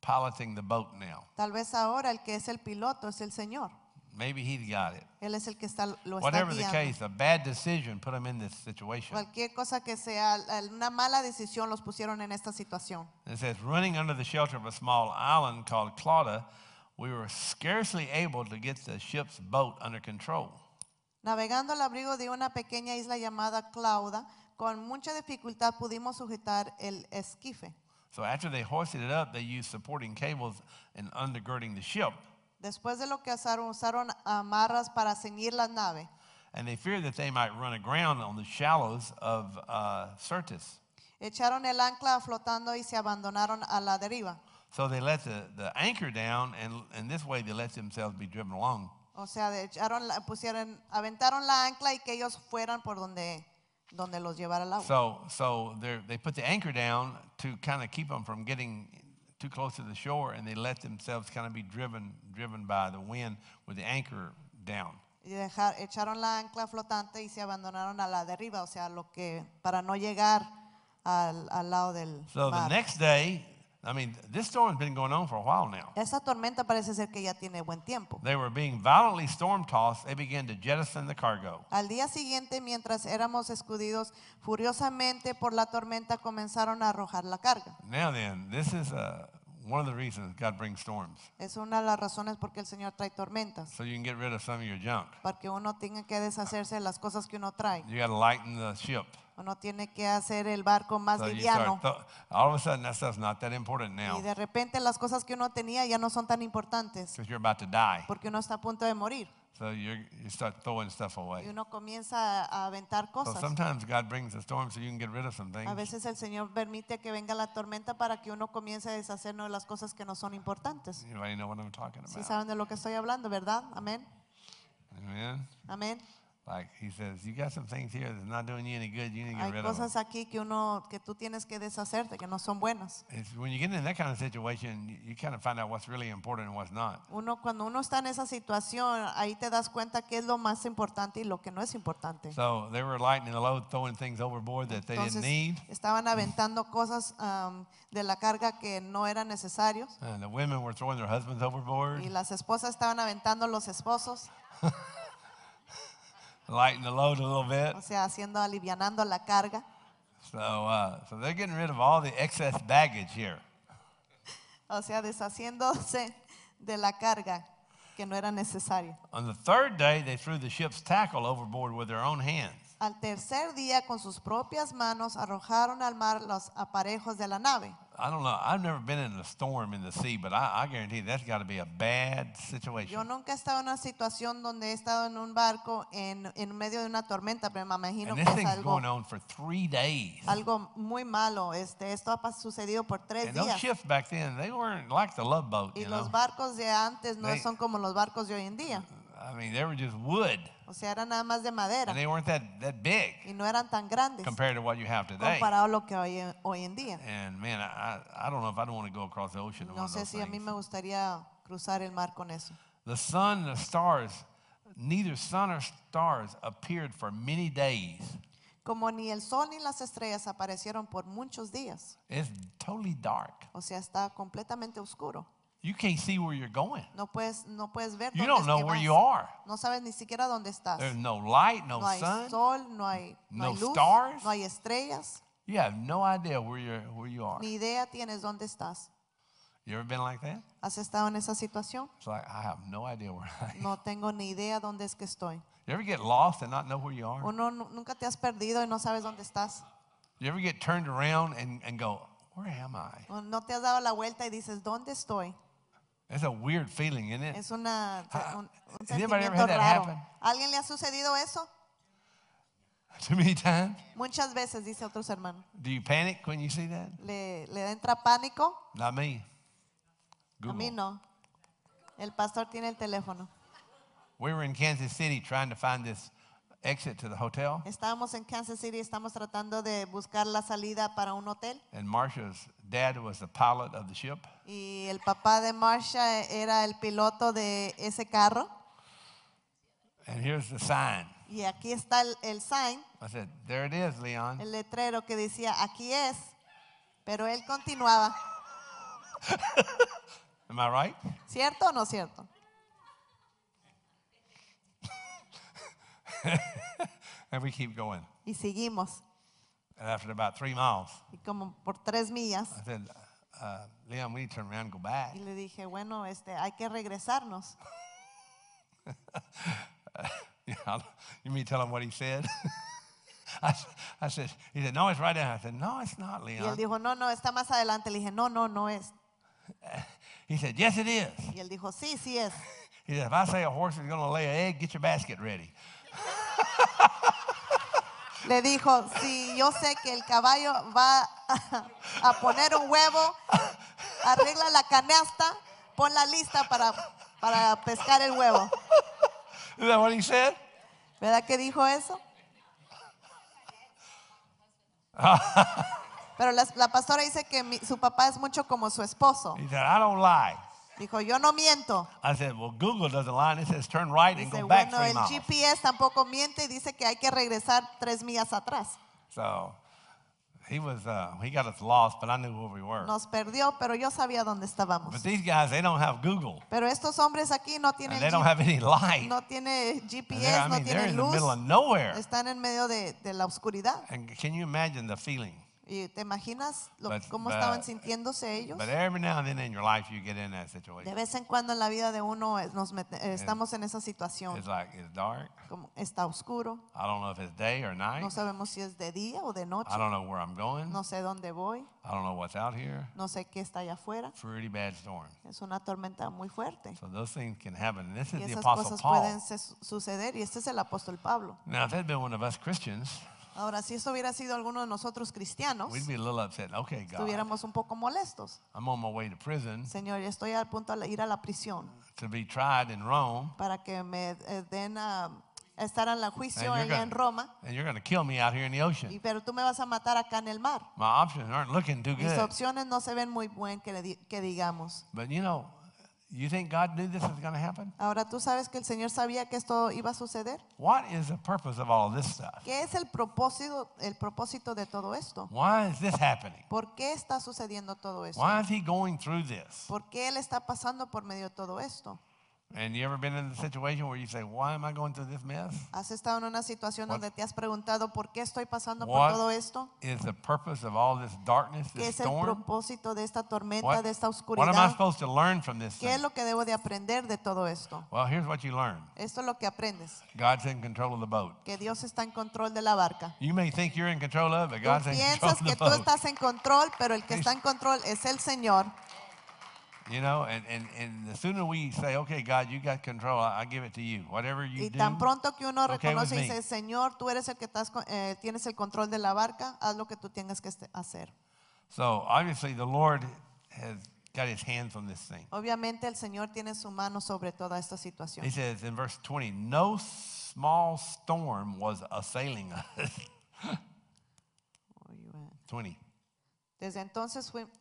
piloting the boat now. Tal vez ahora el que es el piloto es el Señor. Maybe he's got it. Él es el que está, lo Whatever está the case, a bad decision put him in this situation. Cualquier cosa que sea, una mala decisión los pusieron en esta situación. It says, running under the shelter of a small island called Clauda, we were scarcely able to get the ship's boat under control. Navegando al abrigo de una pequeña isla llamada Clauda, con mucha dificultad pudimos sujetar el esquife. So after they hoisted it up, they used supporting cables and undergirding the ship. Después de lo que asaron, usaron amarras para ceñir la nave. And they feared that they might run aground on the shallows of uh, Syrtis. Echaron el ancla flotando y se abandonaron a la deriva. So they let the, the anchor down, and, and this way they let themselves be driven along. O sea, de echaron, la- pusieron, aventaron la ancla y que ellos fueran por donde, donde los llevara el agua. So, so they they put the anchor down to kind of keep them from getting too close to the shore, and they let themselves kind of be driven, driven by the wind with the anchor down. Y dejar- echaron la ancla flotante y se abandonaron a la deriva, o sea, lo que para no llegar al, al lado del So the next day, I mean, this storm's been going on for a while now. Esa tormenta parece ser que ya tiene buen tiempo. They were being violently storm tossed. They began to jettison the cargo. Al día siguiente, mientras éramos escudidos furiosamente por la tormenta, comenzaron a arrojar la carga. Now then, this is a uh, one of the reasons God brings storms. Es una de las razones por el Señor trae tormentas. So you can get rid of some of your junk. Para que uno tenga que deshacerse de las cosas que uno trae. You got to lighten the ship. Uno tiene que hacer el barco más so liviano. Y de repente las cosas que uno tenía ya no son tan importantes porque uno está a punto de morir. Y uno comienza a aventar cosas. a veces el Señor permite que venga la tormenta para que uno comience a deshacernos de las cosas que no son importantes. saben de lo que estoy hablando, ¿verdad? Amén. Amén. Like he says, you got some things here that's not doing you any good. You need to get Hay rid of em. cosas them. aquí que uno, que tú tienes que deshacerte, que no son buenas. It's when you get in that kind of situation, you, you kind of find out what's really important and what's not. Uno cuando uno está en esa situación, ahí te das cuenta qué es lo más importante y lo que no es importante. So they were lightening the load, throwing things overboard that they didn't need. Estaban aventando cosas um, de la carga que no eran necesarios. And the women were throwing their husbands overboard. Y las esposas estaban aventando los esposos. lighten the load a little bit. O sea, haciendo alivianando la carga. So, uh, so they're getting rid of all the excess baggage here. O sea, deshaciéndose de la carga que no era necesaria. On the third day, they threw the ship's tackle overboard with their own hands. Al tercer día, con sus propias manos, arrojaron al mar los aparejos de la nave. I don't know. I've never been in a storm in the sea, but I, I guarantee you that's got to be a bad situation. Yo nunca he estado en una situación donde he estado en un barco en, en medio de una tormenta, pero me imagino And que this es thing's going on for three days. algo muy malo. Este, esto ha sucedido por tres And those ships back then, they weren't like the love boat, Y you know. los barcos de antes no They- son como los barcos de hoy en día. I mean, they were just wood. O sea, eran nada más de madera. And they weren't that, that big Y no eran tan grandes compared to what you have today. comparado a lo que hay hoy en día. And man, I, I don't know if I don't want to go across the ocean. No sé si a mí me gustaría cruzar el mar con eso. The sun and the stars, neither sun or stars appeared for many days. Como ni el sol ni las estrellas aparecieron por muchos días. It's totally dark. O sea, está completamente oscuro. You can't see where you're going. No puedes, no puedes ver you don't know where vas. you are. No sabes ni siquiera dónde estás. There's no light, no, no hay sun, sol, no hay, no, no luz, stars. No hay estrellas. You have no idea where you're, where you are. Ni idea tienes dónde estás. You ever been like that? ¿Has estado en esa situación? It's like I have no idea where I am. No tengo ni idea dónde es que estoy. You ever get lost and not know where you are? Uno nunca te has perdido y no sabes dónde estás. You ever get turned around and, and go, where am I? No te has dado la vuelta y dices, ¿dónde estoy? That's a weird feeling, isn't it? Es una, un, un sentimiento raro. ¿Alguien le ha sucedido eso? Too many times. Muchas veces dice otros hermanos. Do you panic when you see that? Le, le entra pánico. Not me. Google. A mí no. El pastor tiene el teléfono. We were in Kansas City trying to find this exit to the hotel. Estábamos en Kansas City, estamos tratando de buscar la salida para un hotel. was the pilot of the ship. Y el papá de Marcia era el piloto de ese carro. And here's the sign. Y aquí está el, el sign. I said, there it is, Leon. El letrero que decía, aquí es. Pero él continuaba. right? ¿Cierto o no cierto? and we keep going. Y seguimos. And after about three miles, Y como por tres millas. I said, uh, Liam, we need to turn around and go back. Y le dije, bueno, este, hay que regresarnos. you, mean tell him what he said? I said, he said, no, it's right there." I said, no, it's not, Y él dijo, no, no, está más adelante. Le dije, no, no, no es. He said, yes, it is. Y él dijo, sí, sí es. He said, if I say a horse is going to lay an egg, get your basket ready. Le dijo, si yo sé que el caballo va a poner un huevo, arregla la canasta, pon la lista para, pescar el huevo. ¿Verdad que dijo eso? Pero la, pastora dice que su papá es mucho como su esposo. Dijo, yo no miento. I said, well, Google doesn't lie. And it says turn right and go back bueno, el GPS tampoco miente y dice que hay que regresar tres millas atrás. So he was, uh, he got us lost, but I knew where we were. Nos perdió, pero yo sabía dónde estábamos. But these guys, they don't have Google. Pero estos hombres aquí no tienen. And they don't have any light. No tiene GPS, I mean, no tienen luz. in the middle of nowhere. Están en medio de, de la oscuridad. And can you imagine the feeling? te imaginas cómo estaban sintiéndose ellos. De vez en cuando en la vida de uno eh, eh, estamos en esa situación. It's like dark. está oscuro, I don't know if no sabemos si es de día o de noche, I don't know where I'm going. no sé dónde voy, I don't know what's out here. no sé qué está allá afuera. Es una tormenta muy fuerte. So those things esas cosas pueden suceder. Y este es el apóstol Pablo. Now, if had been one of us Christians, Ahora, si eso hubiera sido alguno de nosotros cristianos, estuviéramos un poco molestos. Señor, estoy al punto de ir a la prisión para que me eh, den a estar en la juicio allá en Roma, y, pero tú me vas a matar acá en el mar. Mis opciones no se ven muy buen que, que digamos. You think God knew this was going to happen? Ahora tú sabes que el Señor sabía que esto iba a suceder. What is the purpose of all this stuff? ¿Qué es el propósito el propósito de todo esto? Why is this happening? ¿Por qué está sucediendo todo esto? Why is he going through this? ¿Por qué él está pasando por medio de todo esto? And you ever been in a situation where you say, "Why am I going through this mess?" ¿Has estado en una situación donde te has preguntado por qué estoy pasando por todo esto? Is the purpose of all this darkness, this ¿Qué es el propósito de esta tormenta, de esta oscuridad? What am I supposed to learn from this ¿Qué es lo que debo de aprender de todo esto? Well, here's what you learn. Esto es lo que aprendes. God's in control of the boat. Que Dios está en control de la barca. You may think you're in control of, it, but God's in control of the boat. Piensas que tú estás en control, pero el que está en control es el Señor. You know, and, and, and the sooner we say, okay, God, you got control, I, I give it to you. Whatever you do. y tan pronto que uno reconoce y dice, Señor, tú eres el que estás, eh, tienes el control de la barca, haz lo que tú tengas que hacer. So obviously the Lord has got his hands on this thing. Obviamente el Señor tiene su mano sobre toda esta situación. He says in verse 20, no small storm was assailing us. 20. Desde entonces fuimos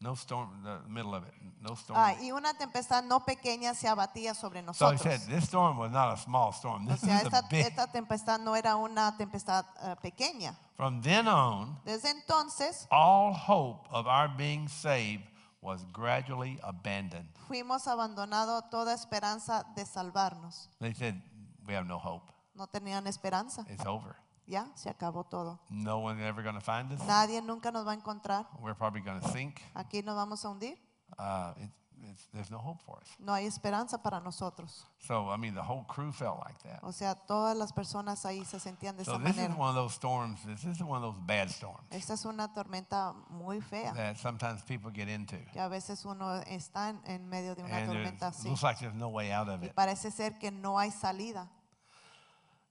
no storm, the middle of it, no storm. Ah, y una tempestad no pequeña se abatía sobre So he said, this storm was not a small storm. o This sea, is esta, a big. esta tempestad no era una tempestad eh, pequeña. From then on, Desde entonces all hope of our being saved was gradually abandoned. fuimos abandonado toda esperanza de salvarnos. They said, we have no hope. No tenían esperanza. It's over. Ya, se acabó todo. No one's ever going to find us. Nadie nunca nos va a encontrar. We're probably going to sink. Aquí nos vamos a hundir. Uh, it, it's, there's no hope for us. No hay esperanza para nosotros. So, I mean, the whole crew felt like that. O sea, todas las personas ahí se sentían de so esa this manera. is one of those storms. This is one of those bad storms Esta es una tormenta muy fea that sometimes people get into. que a veces uno está en, medio de una And tormenta así. looks like there's no way out of Y it. parece ser que no hay salida.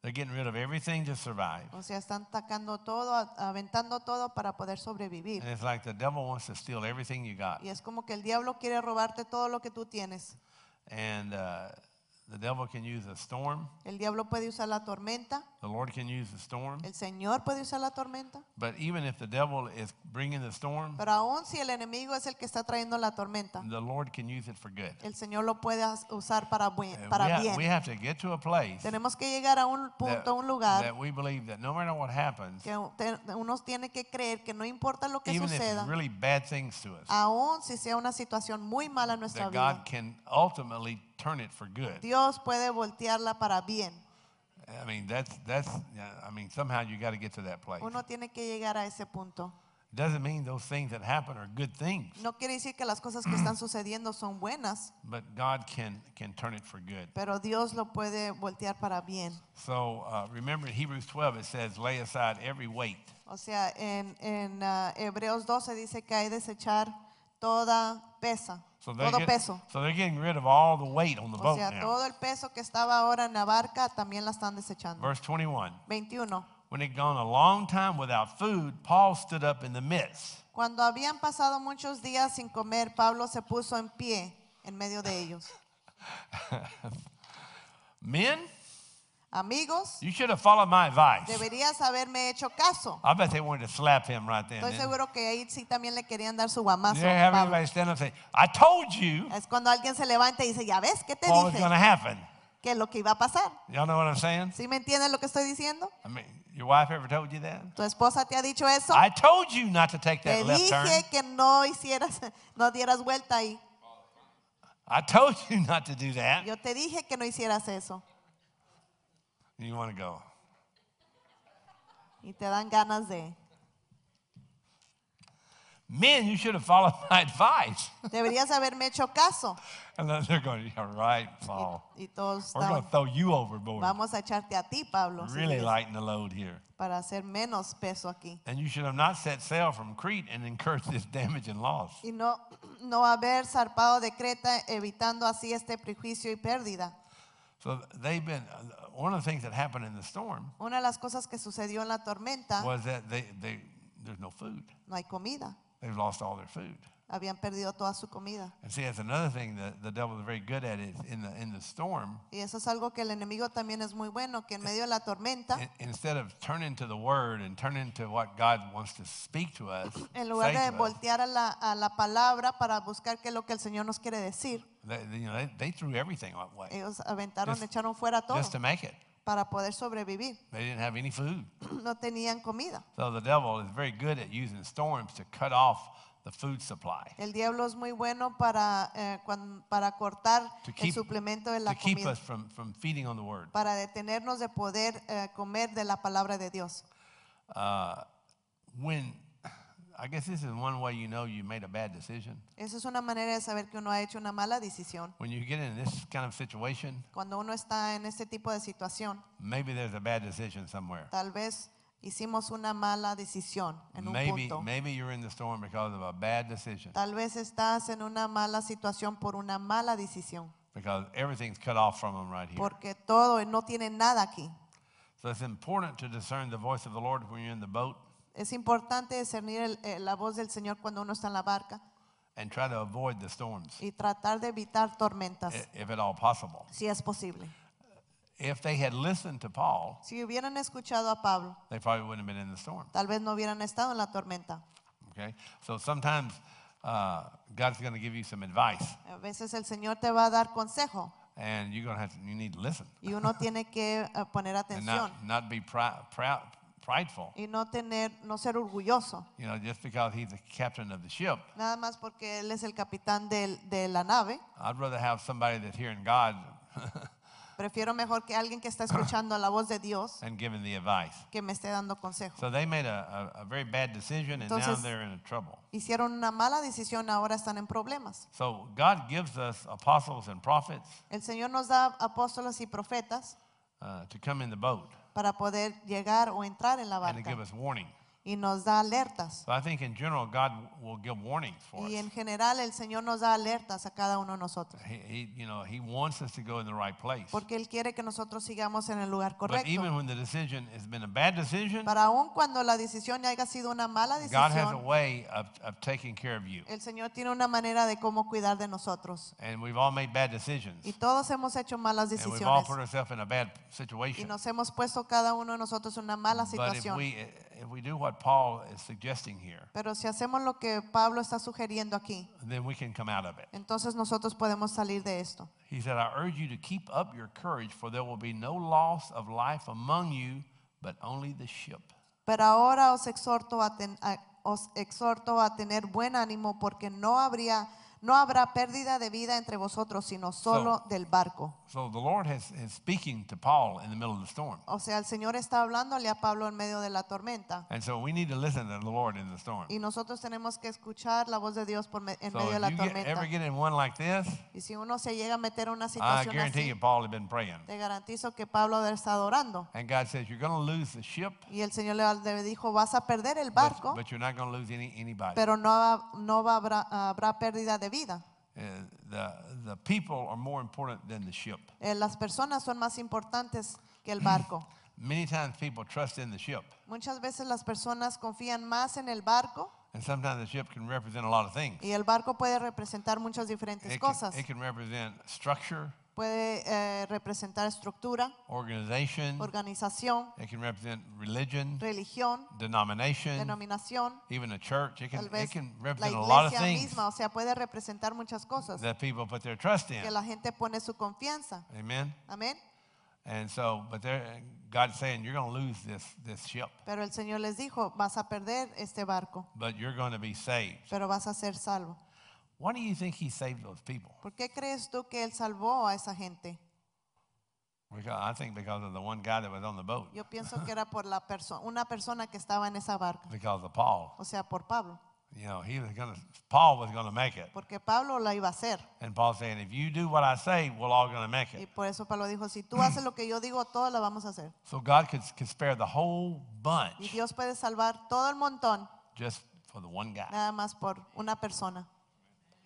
They're getting rid of everything to survive. O sea, están atacando todo, aventando todo para poder sobrevivir. And it's like the devil wants to steal everything you got. Y es como que el diablo quiere robarte todo lo que tú tienes. And uh, The devil can use a storm. El diablo puede usar la tormenta. The Lord can use the storm. El Señor puede usar la tormenta. But even if the devil is bringing the storm, Pero aun si el enemigo es el que está trayendo la tormenta, the Lord can use it for good. El Señor lo puede usar para buen, para we ha- bien. we have to get to a place Tenemos que llegar a un punto, a un lugar that we believe that no matter what happens, que te- uno tiene que creer que no importa lo que even if suceda, really bad things to us, aun si sea una situación muy mala en nuestra that God can ultimately turn it for good. Dios puede voltearla para bien. I mean, that's that's. I mean, somehow you got to get to that place. Uno tiene que llegar a ese punto. Doesn't mean those things that happen are good things. No quiere decir que las cosas que están sucediendo son buenas. But God can can turn it for good. Pero Dios lo puede voltear para bien. So uh, remember in Hebrews 12 it says lay aside every weight. O sea, en en uh, Hebreos 12 dice que hay desechar toda pesa, so todo get, peso. So they're getting rid of all the weight on the o sea, todo el peso que estaba ahora en la barca también la están desechando. Verse 21. 21. When he'd gone a long time without food, Paul stood up in the midst. Cuando habían pasado muchos días sin comer, Pablo se puso en pie en medio de ellos. Men Amigos, you should have followed my advice. deberías haberme hecho caso. I bet they wanted to slap him right then. Estoy seguro que ahí sí también le querían dar su guamazo. They have Pablo. everybody stand up and say, I told you Es cuando alguien se levanta y dice, ya ves, ¿qué te what was going to happen. Que lo que iba a pasar. Y'all know what I'm saying? ¿Sí me entiendes lo que estoy diciendo? I mean, your wife ever told you that? ¿Tu esposa te ha dicho eso? I told you not to take Te that left turn. dije que no hicieras, no dieras vuelta ahí. I told you not to do that. Yo te dije que no hicieras eso and you want to go. Y te dan ganas de. Men, you should have followed my advice. Deberías haberme hecho caso. And then they're going, yeah, right, Paul. Y, y todos We're going to throw you overboard. Vamos a echarte a ti, Pablo. Really lighten the load here. Para hacer menos peso aquí. And you should have not set sail from Crete and incurred this damage and loss. Y no, no haber zarpado de Creta evitando así este prejuicio y pérdida. So they've been, one of the things that happened in the storm Una de las cosas que sucedió en la tormenta, was that they, they, there's no food. no hay comida. They've lost all their food. Habían perdido toda su comida. And see, that's another thing that the devil is very good at is in the, in the storm, Y eso es algo que el enemigo también es muy bueno, que en medio de la tormenta, in- instead of turning to the word and turning to what God wants to speak to us, en lugar de voltear a la, a la palabra para buscar qué es lo que el Señor nos quiere decir, They, you know, they, they threw everything away. Ellos aventaron, Just- echaron fuera todo just to make it. para poder sobrevivir. They didn't have any food. No tenían comida. So the devil is very good at using storms to cut off the food supply, El diablo es muy bueno para, eh, cuan- para cortar To el suplemento de to la keep comida, us from, from feeding on the word. para detenernos de poder eh, comer de la palabra de Dios. Uh, when I guess this is one way you know you made a bad decision. Esa es una manera de saber que uno ha hecho una mala decisión. When you get in this kind of situation, cuando uno está en este tipo de situación, maybe there's a bad decision somewhere. Tal vez hicimos una mala decisión en maybe, un punto. Maybe you're in the storm because of a bad decision. Tal vez estás en una mala situación por una mala decisión. Because everything's cut off from them right here. Porque todo no tiene nada aquí. So it's important to discern the voice of the Lord when you're in the boat. Es importante discernir eh, la voz del Señor cuando uno está en la barca y tratar de evitar tormentas, si es posible. Si hubieran escuchado a Pablo, tal vez no hubieran estado en la tormenta. Okay? So sometimes uh, God's going to give you some advice, A veces el Señor te va a dar consejo y uno tiene que eh, poner atención not, y no tener, no ser orgulloso. Nada más porque él es el capitán de, la nave. Prefiero mejor que alguien que está escuchando la voz de Dios que me esté dando consejo. Entonces, Hicieron una mala decisión, ahora están en problemas. El Señor nos da apóstoles y profetas. para venir en para poder llegar o entrar en la barca y nos da alertas. So I think in general, God will give warnings for us. Y en general el Señor nos da alertas a cada uno de nosotros. He, you know, He wants us to go in the right place. Porque él quiere que nosotros sigamos en el lugar correcto. But even when the decision has been a bad decision, Para aún cuando la decisión haya sido una mala decisión. God has a way of, of taking care of you. el Señor tiene una manera de cómo cuidar de nosotros. And we've all made bad decisions. Y todos hemos hecho malas decisiones. And we've all put ourselves in a bad y situation. nos hemos puesto cada uno de nosotros en una mala But if situación. we if we do what Paul is suggesting here, Pero si hacemos lo que Pablo está sugiriendo aquí, then we can come out of it. entonces nosotros podemos salir de esto. He said, I urge you to keep up your courage, for there will be no loss of life among you, but only the ship. Pero ahora os exhorto a, ten- a- os exhorto a tener buen ánimo porque no habría no habrá pérdida de vida entre vosotros, sino solo so, del barco. So the Lord has, is speaking to Paul in the middle of the storm. O sea, el Señor está hablándole a Pablo en medio de la tormenta. And so we need to listen to the Lord in the storm. Y nosotros tenemos que escuchar la voz de Dios por me, en so medio de la you tormenta. you ever get in one like this, y si uno se llega a meter en una situación así, I guarantee así, you Paul had been praying. te garantizo que Pablo había estado orando. And God says, You're going to lose the ship, y el Señor le dijo, vas a perder el barco, but, but you're not going to lose any, anybody. pero no, no habrá, habrá pérdida de vida vida. Eh, the, the people are more important than the ship. Eh, Las personas son más importantes que el barco. Many times people trust in the ship, Muchas veces las personas confían más en el barco and sometimes the ship can represent a lot of things. y el barco puede representar muchas diferentes It can, cosas. it can represent structure, Puede eh, representar estructura, organización, religion, religión, denomination, denominación, even a church. can, la iglesia o sea, puede representar muchas cosas que la gente pone su confianza. Amen. And so, but God's saying you're lose this ship, Pero el Señor les dijo, vas a perder este barco, pero vas a ser salvo. Why do you think he saved those people? ¿Por qué crees tú que él salvó a esa gente? Because, I think because of the one guy that was on the boat. Yo pienso que era por la persona, una persona que estaba en esa barca. Because of Paul. O sea, por Pablo. You know, he was gonna, Paul was going to make it. Porque Pablo la iba a hacer. And Paul saying, if you do what I say, we're all going to make it. Y por eso Pablo dijo, si tú haces lo que yo digo, todos la vamos a hacer. So God could, could spare the whole bunch. Y Dios puede salvar todo el montón. Just for the one guy. Nada más por una persona.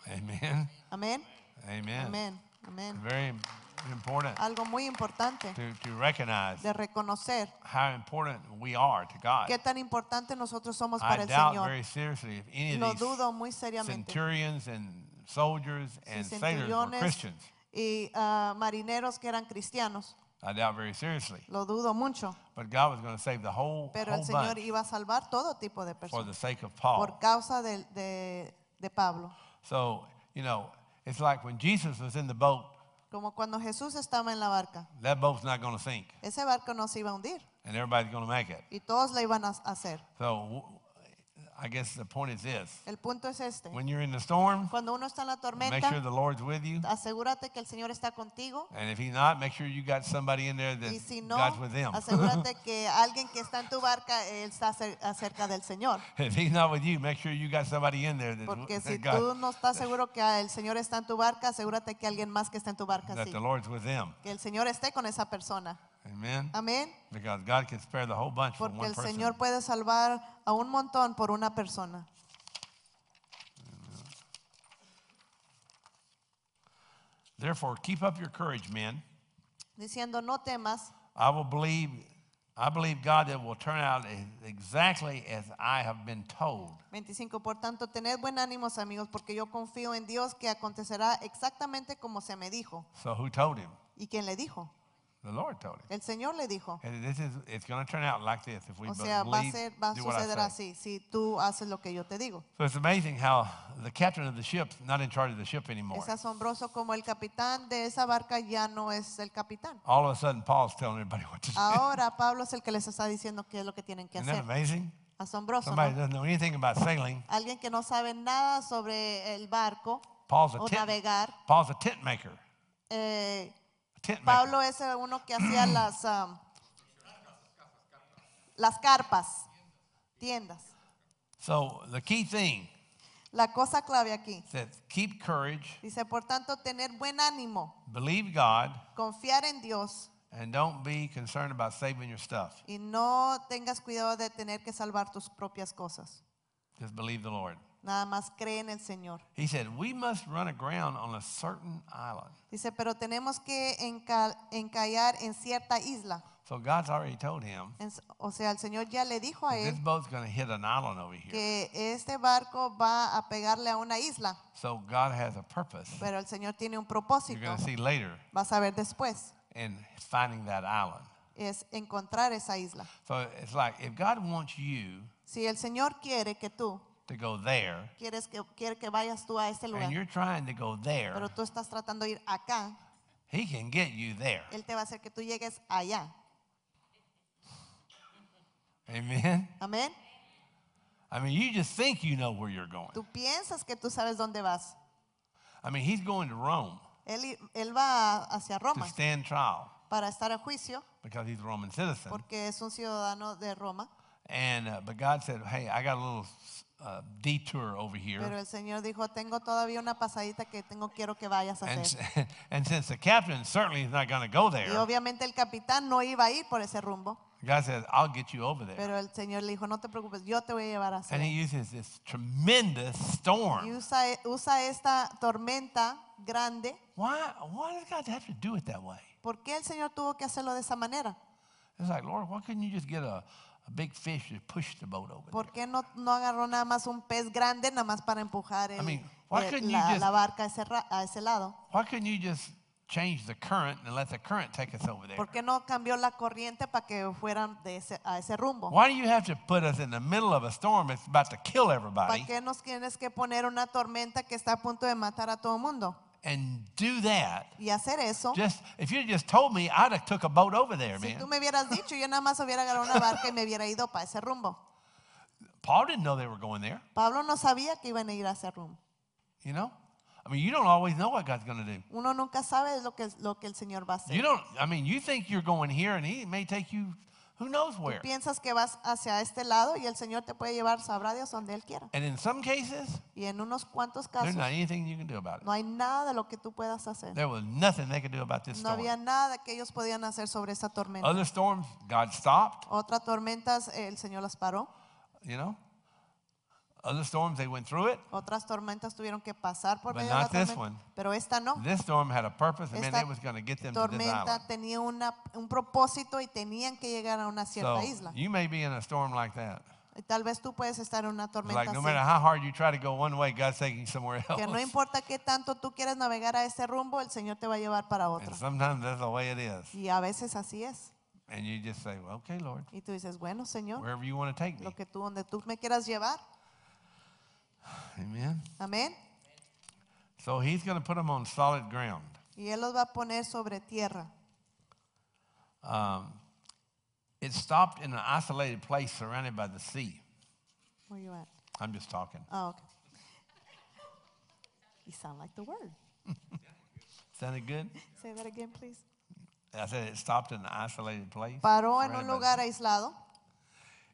Amen. Amén. Amen. Amén. Amén. Very important. Algo muy importante. To, to recognize de reconocer. How important we are to God. Qué tan importante nosotros somos para I el doubt Señor. Very seriously if any Lo of these dudo muy seriamente. Centurions and soldiers and si sailors were Christians. Y uh, marineros que eran cristianos. I doubt very seriously. Lo dudo mucho. But God was going to save the whole, Pero el Señor iba a salvar todo tipo de personas. For the sake of Paul. Por causa de, de, de Pablo. So, you know, it's like when Jesus was in the boat. Como cuando Jesús estaba en la barca. That boat's not going to sink. Ese barco no se iba a hundir. And everybody's going to make it. Y todos la iban a hacer. So I guess the point is this. El punto es este. When you're in the storm, Cuando uno está en la tormenta, make sure the Lord's with you. asegúrate que el Señor está contigo. And if he's not, make sure you got somebody in there that y si no, God's with them. asegúrate If he's not with you, make sure you got somebody in there that, Porque si that tú God, no estás that the Lord's with them. Que el Señor esté con esa persona. Amen. Amén. Because God can spare the whole bunch Porque from one el person. Señor puede salvar a un montón por una persona. Therefore, keep up your courage, men. Diciendo, no temas. I will believe I believe God that will turn out exactly as I have been told. 25 Por tanto, tened buen ánimo, amigos, porque yo confío en Dios que acontecerá exactamente como se me dijo. So who told him? ¿Y quién le dijo? The Lord told him. El Señor le dijo. this is, it's going to turn out like this if we o sea, believe, va a, ser, va a suceder así si tú haces lo que yo te digo. So it's amazing how the captain of the ship's not in charge of the ship anymore. Es asombroso como el capitán de esa barca ya no es el capitán. All of a sudden, Paul's telling everybody what to do. Ahora Pablo es el que les está diciendo qué es lo que tienen que Isn't hacer. That amazing? Asombroso. Somebody ¿no? doesn't know anything about sailing. Alguien que no sabe nada sobre el barco Paul's a o tent, navegar. Paul's a tent maker. Eh, Pablo es uno que hacía las, um, las carpas, tiendas. So the key thing. La cosa clave aquí. Says, keep courage. Dice, por tanto, tener buen ánimo. Believe God. Confiar en Dios. And don't be concerned about saving your stuff. Y no tengas cuidado de tener que salvar tus propias cosas. Just believe the Lord. Nada más cree en el Señor. He said, "We must run aground on a certain island." Dice, pero tenemos que encallar en cierta isla. So God's already told him O sea, el Señor ya le dijo a this él boat's going to hit an island over here. que este barco va a pegarle a una isla, So God has a purpose. pero el Señor tiene un You're propósito. going to see later Vas a ver después in finding that island. es encontrar esa isla. So it's like if God wants you Si el Señor quiere que tú to go there. Quieres que, quiere que vayas tú a ese lugar. And you're trying to go there. Pero tú estás tratando de ir acá. He can get you there. Él te va a hacer que tú llegues allá. Amen. Amen. I mean, you just think you know where you're going. Tú piensas que tú sabes dónde vas. I mean, he's going to Rome. Él, él va hacia Roma. To stand trial. Para estar a juicio. Because he's a Roman citizen. Porque es un ciudadano de Roma. And uh, but God said, "Hey, I got a little uh, detour over here. Pero el Señor dijo, tengo todavía una pasadita que tengo quiero que vayas a And, hacer. and since the captain certainly is not going to go Y there, obviamente el capitán no iba a ir por ese rumbo, God says, I'll get you over there. pero el Señor le dijo, no te preocupes, yo te voy a llevar hacia And He uses this tremendous Y storm. usa, usa esta tormenta grande. Why, why does God have to do it that way? ¿Por qué el Señor tuvo que hacerlo de esa manera? It's like, Lord, why couldn't you just get a, a big fish to push the boat over. ¿Por qué no, no agarró nada más un pez grande nada más para empujar el, I mean, el- eh, la, just- la barca a ese, a ese lado? Why couldn't you just change the current and let the current take us over there? ¿Por qué no cambió la corriente para que fueran de ese, a ese rumbo? Why do you have to put us in the middle of a storm that's about to kill everybody? ¿Para qué nos tienes que poner una tormenta que está a punto de matar a todo el mundo? and do that. Y hacer eso. Just if you just told me, I'd have took a boat over there, man. Paul didn't know they were going there. Pablo no sabía que iban a ir a ese rumbo. You know, I mean, you don't always know what God's going to do. You don't. I mean, you think you're going here, and He may take you who knows where? Piensas que vas hacia este lado y el Señor te puede llevar, sabrá Dios, donde Él quiera. And in some cases, y en unos cuantos casos, there's not anything you can do about it. no hay nada de lo que tú puedas hacer. There was nothing they could do about this storm. no storm. había nada que ellos podían hacer sobre esta tormenta. Other storms, God stopped. Otras tormentas, el Señor las paró. You know? Other storms, they went through it. Otras tormentas tuvieron que pasar por medio de la tormenta, pero esta no. This storm had a purpose, and Esta man, it was going to get them to tormenta tenía una, un propósito y tenían que llegar a una cierta So isla. you may be in a storm like that. Y Tal vez tú puedes estar en una tormenta Like no matter así, how hard you try to go one way, God's taking somewhere else. que no importa qué tanto tú quieras navegar a ese rumbo, el Señor te va a llevar para otro. And sometimes that's the way it is. Y a veces así es. And you just say, well, okay, Lord, Y tú dices, bueno, Señor, wherever you want to take me. lo que tú donde tú me quieras llevar, Amen. Amén. So he's going to put them on solid ground. Y él los va a poner sobre tierra. Um, it stopped in an isolated place surrounded by the sea. Where you at? I'm just talking. Oh, okay. You sound like the word. Sounded good? Say that again, please. I said it stopped in an isolated place. Paró en un lugar aislado.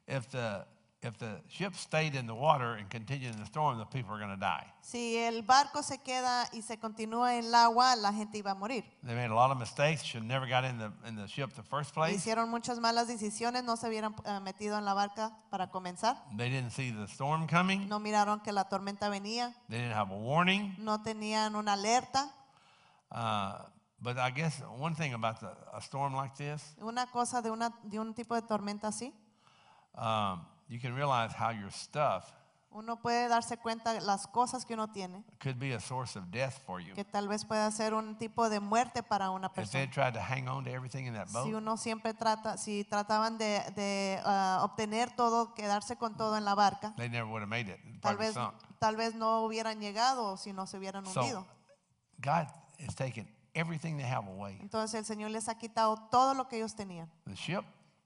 If the if the ship stayed in the water and continued in the storm, the people are going to die. Si el barco se queda y se continúa en el agua, la gente iba a morir. They made a lot of mistakes. Should never got in the in the ship the first place. Hicieron muchas malas decisiones. No se hubieran eh, metido en la barca para comenzar. They didn't see the storm coming. No miraron que la tormenta venía. They didn't have a warning. No tenían una alerta. Uh, but I guess one thing about the, a storm like this. Una cosa de una de un tipo de tormenta así. Um, uno puede darse cuenta las cosas que uno tiene could be a source of death for you. que tal vez pueda ser un tipo de muerte para una persona. Si uno siempre trata, si trataban de, ah, obtener todo, quedarse con todo en la barca, tal vez, tal vez no hubieran llegado si no se hubieran hundido. God has taken everything they have away. Entonces el Señor les ha quitado todo lo que ellos tenían.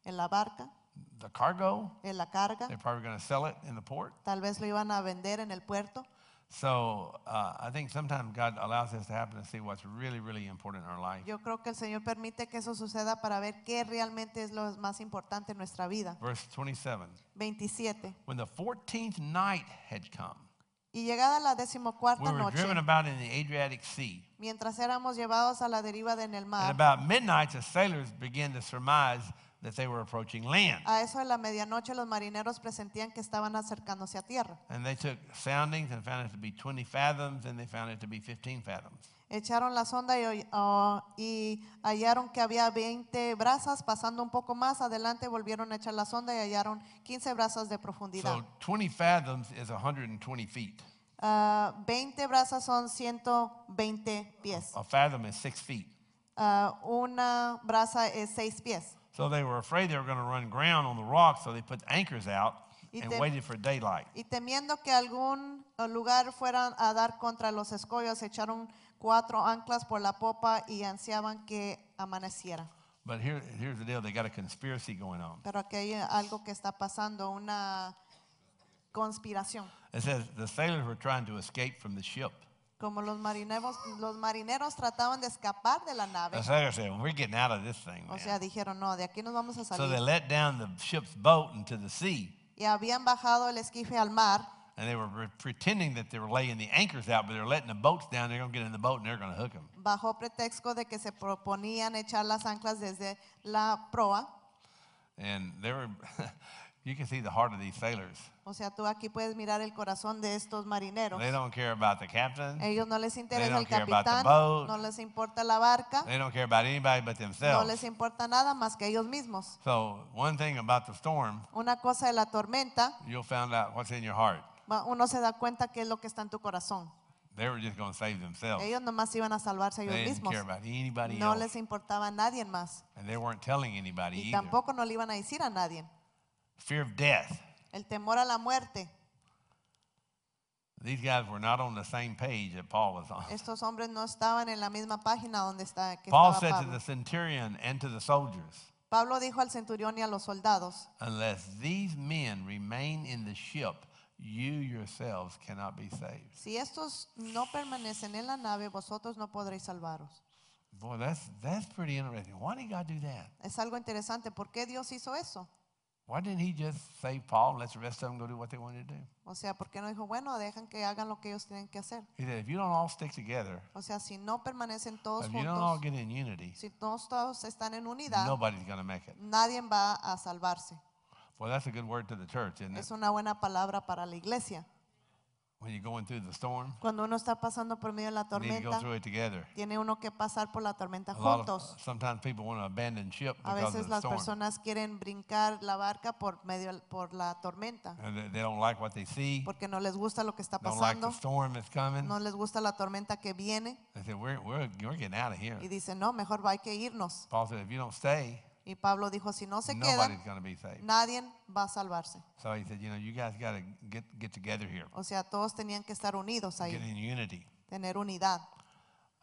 en la barca, the cargo. En la carga. They're probably going to sell it in the port. Tal vez lo iban a vender en el puerto. So uh, I think sometimes God allows this to happen to see what's really, really important in our life. Yo creo que el Señor permite que eso suceda para ver qué realmente es lo más importante en nuestra vida. Verse 27. 27. When the 14th night had come. Y llegada la decimocuarta we were noche, driven about in the Adriatic Sea. mientras éramos llevados a la deriva en el mar, and about midnight the sailors began to surmise that they were approaching land. A eso de la medianoche los marineros presentían que estaban acercándose a tierra. And they took soundings and found it to be 20 fathoms and they found it to be 15 fathoms. Echaron la sonda y, oh, y hallaron que había 20 brazas. Pasando un poco más adelante volvieron a echar la sonda y hallaron 15 brazas de profundidad. So 20 fathoms is 120 feet. Uh, ah, 20 brazas son 120 pies. A fathom is 6 feet. Uh, una braza es 6 pies. So they were afraid they were going to run ground on the rock, so they put anchors out and waited for daylight. Y temiendo que algún eh, lugar a dar contra los escollos, echaron cuatro anclas por la popa y ansiaban que amaneciera. But here, here's the deal: they got a conspiracy going on. Pero aquí hay algo que está pasando, una conspiración. It says the sailors were trying to escape from the ship. Como los marineros, los marineros trataban de escapar de la nave. The sailors said, "We're getting out of this thing." O sea, dijeron, no, de aquí nos vamos a salir. So they let down the ship's boat into the sea, y habían bajado el esquife al mar and they were pretending that they were laying the anchors out, but they're letting the boats down. They're going to get in the boat and they're going to hook them. bajo pretexto de que se proponían echar las anclas desde la proa. And they were, You can see the heart of these sailors. O sea, tú aquí puedes mirar el corazón de estos marineros. They don't care about the captain. Ellos no les interesa el capitán. No les importa la barca. They don't care about anybody but themselves. No les importa nada más que ellos mismos. So, one thing about the storm. Una cosa de la tormenta. You'll find out what's in your heart. Uno se da cuenta qué es lo que está en tu corazón. They were just going to save themselves. Ellos nomás iban a salvarse ellos mismos. They didn't care about no else. les importaba a nadie más. And they weren't telling anybody y either. tampoco no le iban a decir a nadie. Fear of death. El temor a la muerte. These guys were not on the same page that Paul was on. Estos hombres no estaban en la misma página donde está que Paul estaba said Pablo. to the centurion and to the soldiers, Pablo dijo al centurión y a los soldados, unless these men remain in the ship, you yourselves cannot be saved. si estos no permanecen en la nave, vosotros no podréis salvaros. Boy, that's that's pretty interesting. Why did God do that? Es algo interesante, ¿por qué Dios hizo eso? Why didn't he just say, Paul, let the rest of them go do what they wanted to do? O sea, ¿por qué no dijo, bueno, dejan que hagan lo que ellos tienen que hacer? He said, if you don't all stick together, O sea, si no permanecen todos if you don't all juntos, get in unity, si todos, todos están en unidad, nobody's going to make it. nadie va a salvarse. Well, that's a good word to the church, isn't it? Es una buena palabra para la iglesia. Cuando uno está pasando por medio de la tormenta, tiene uno que pasar por la tormenta juntos. A veces las personas quieren brincar la barca por medio por la tormenta, porque no les gusta lo que está pasando, no les gusta la tormenta que viene y dicen, no, mejor va, hay que irnos. Paul said, si no don't stay, y Pablo dijo, si no se queda, nadie va a salvarse. O sea, todos tenían que estar unidos ahí, tener unidad.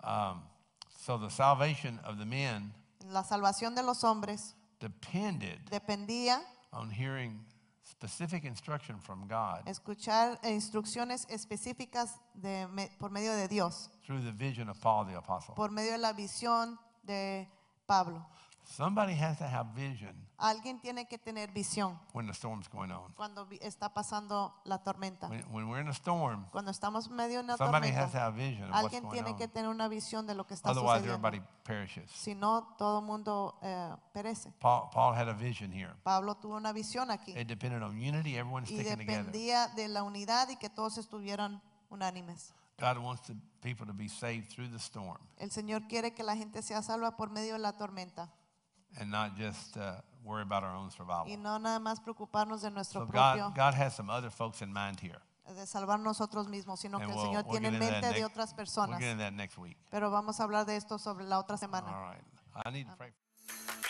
Um, so La salvación de los hombres dependía escuchar instrucciones específicas de por medio de Dios, por medio de la visión de Pablo. Somebody has to have vision Alguien tiene que tener visión when the storm's going on. cuando está pasando la tormenta. When, when we're in a storm, Cuando estamos medio en la tormenta. somebody has to have vision alguien tiene que tener una visión de lo que está Otherwise, sucediendo. everybody perishes. Si no, todo el mundo eh, perece. Paul, Paul had a vision here. Pablo tuvo una visión aquí It depended on unity, everyone y sticking together. dependía de la unidad y que todos estuvieran unánimes. God wants the people to be saved through the storm. El Señor quiere que la gente sea salva por medio de la tormenta. and not just uh, worry about our own survival. Y no nada más preocuparnos de nuestro So propio God, God has some other folks in mind here. de salvar nosotros mismos, sino And el we'll- Señor we'll tiene get en into that mente de next- otras We'll get into that next week. Pero vamos a hablar de esto sobre la otra semana. right. I need to pray.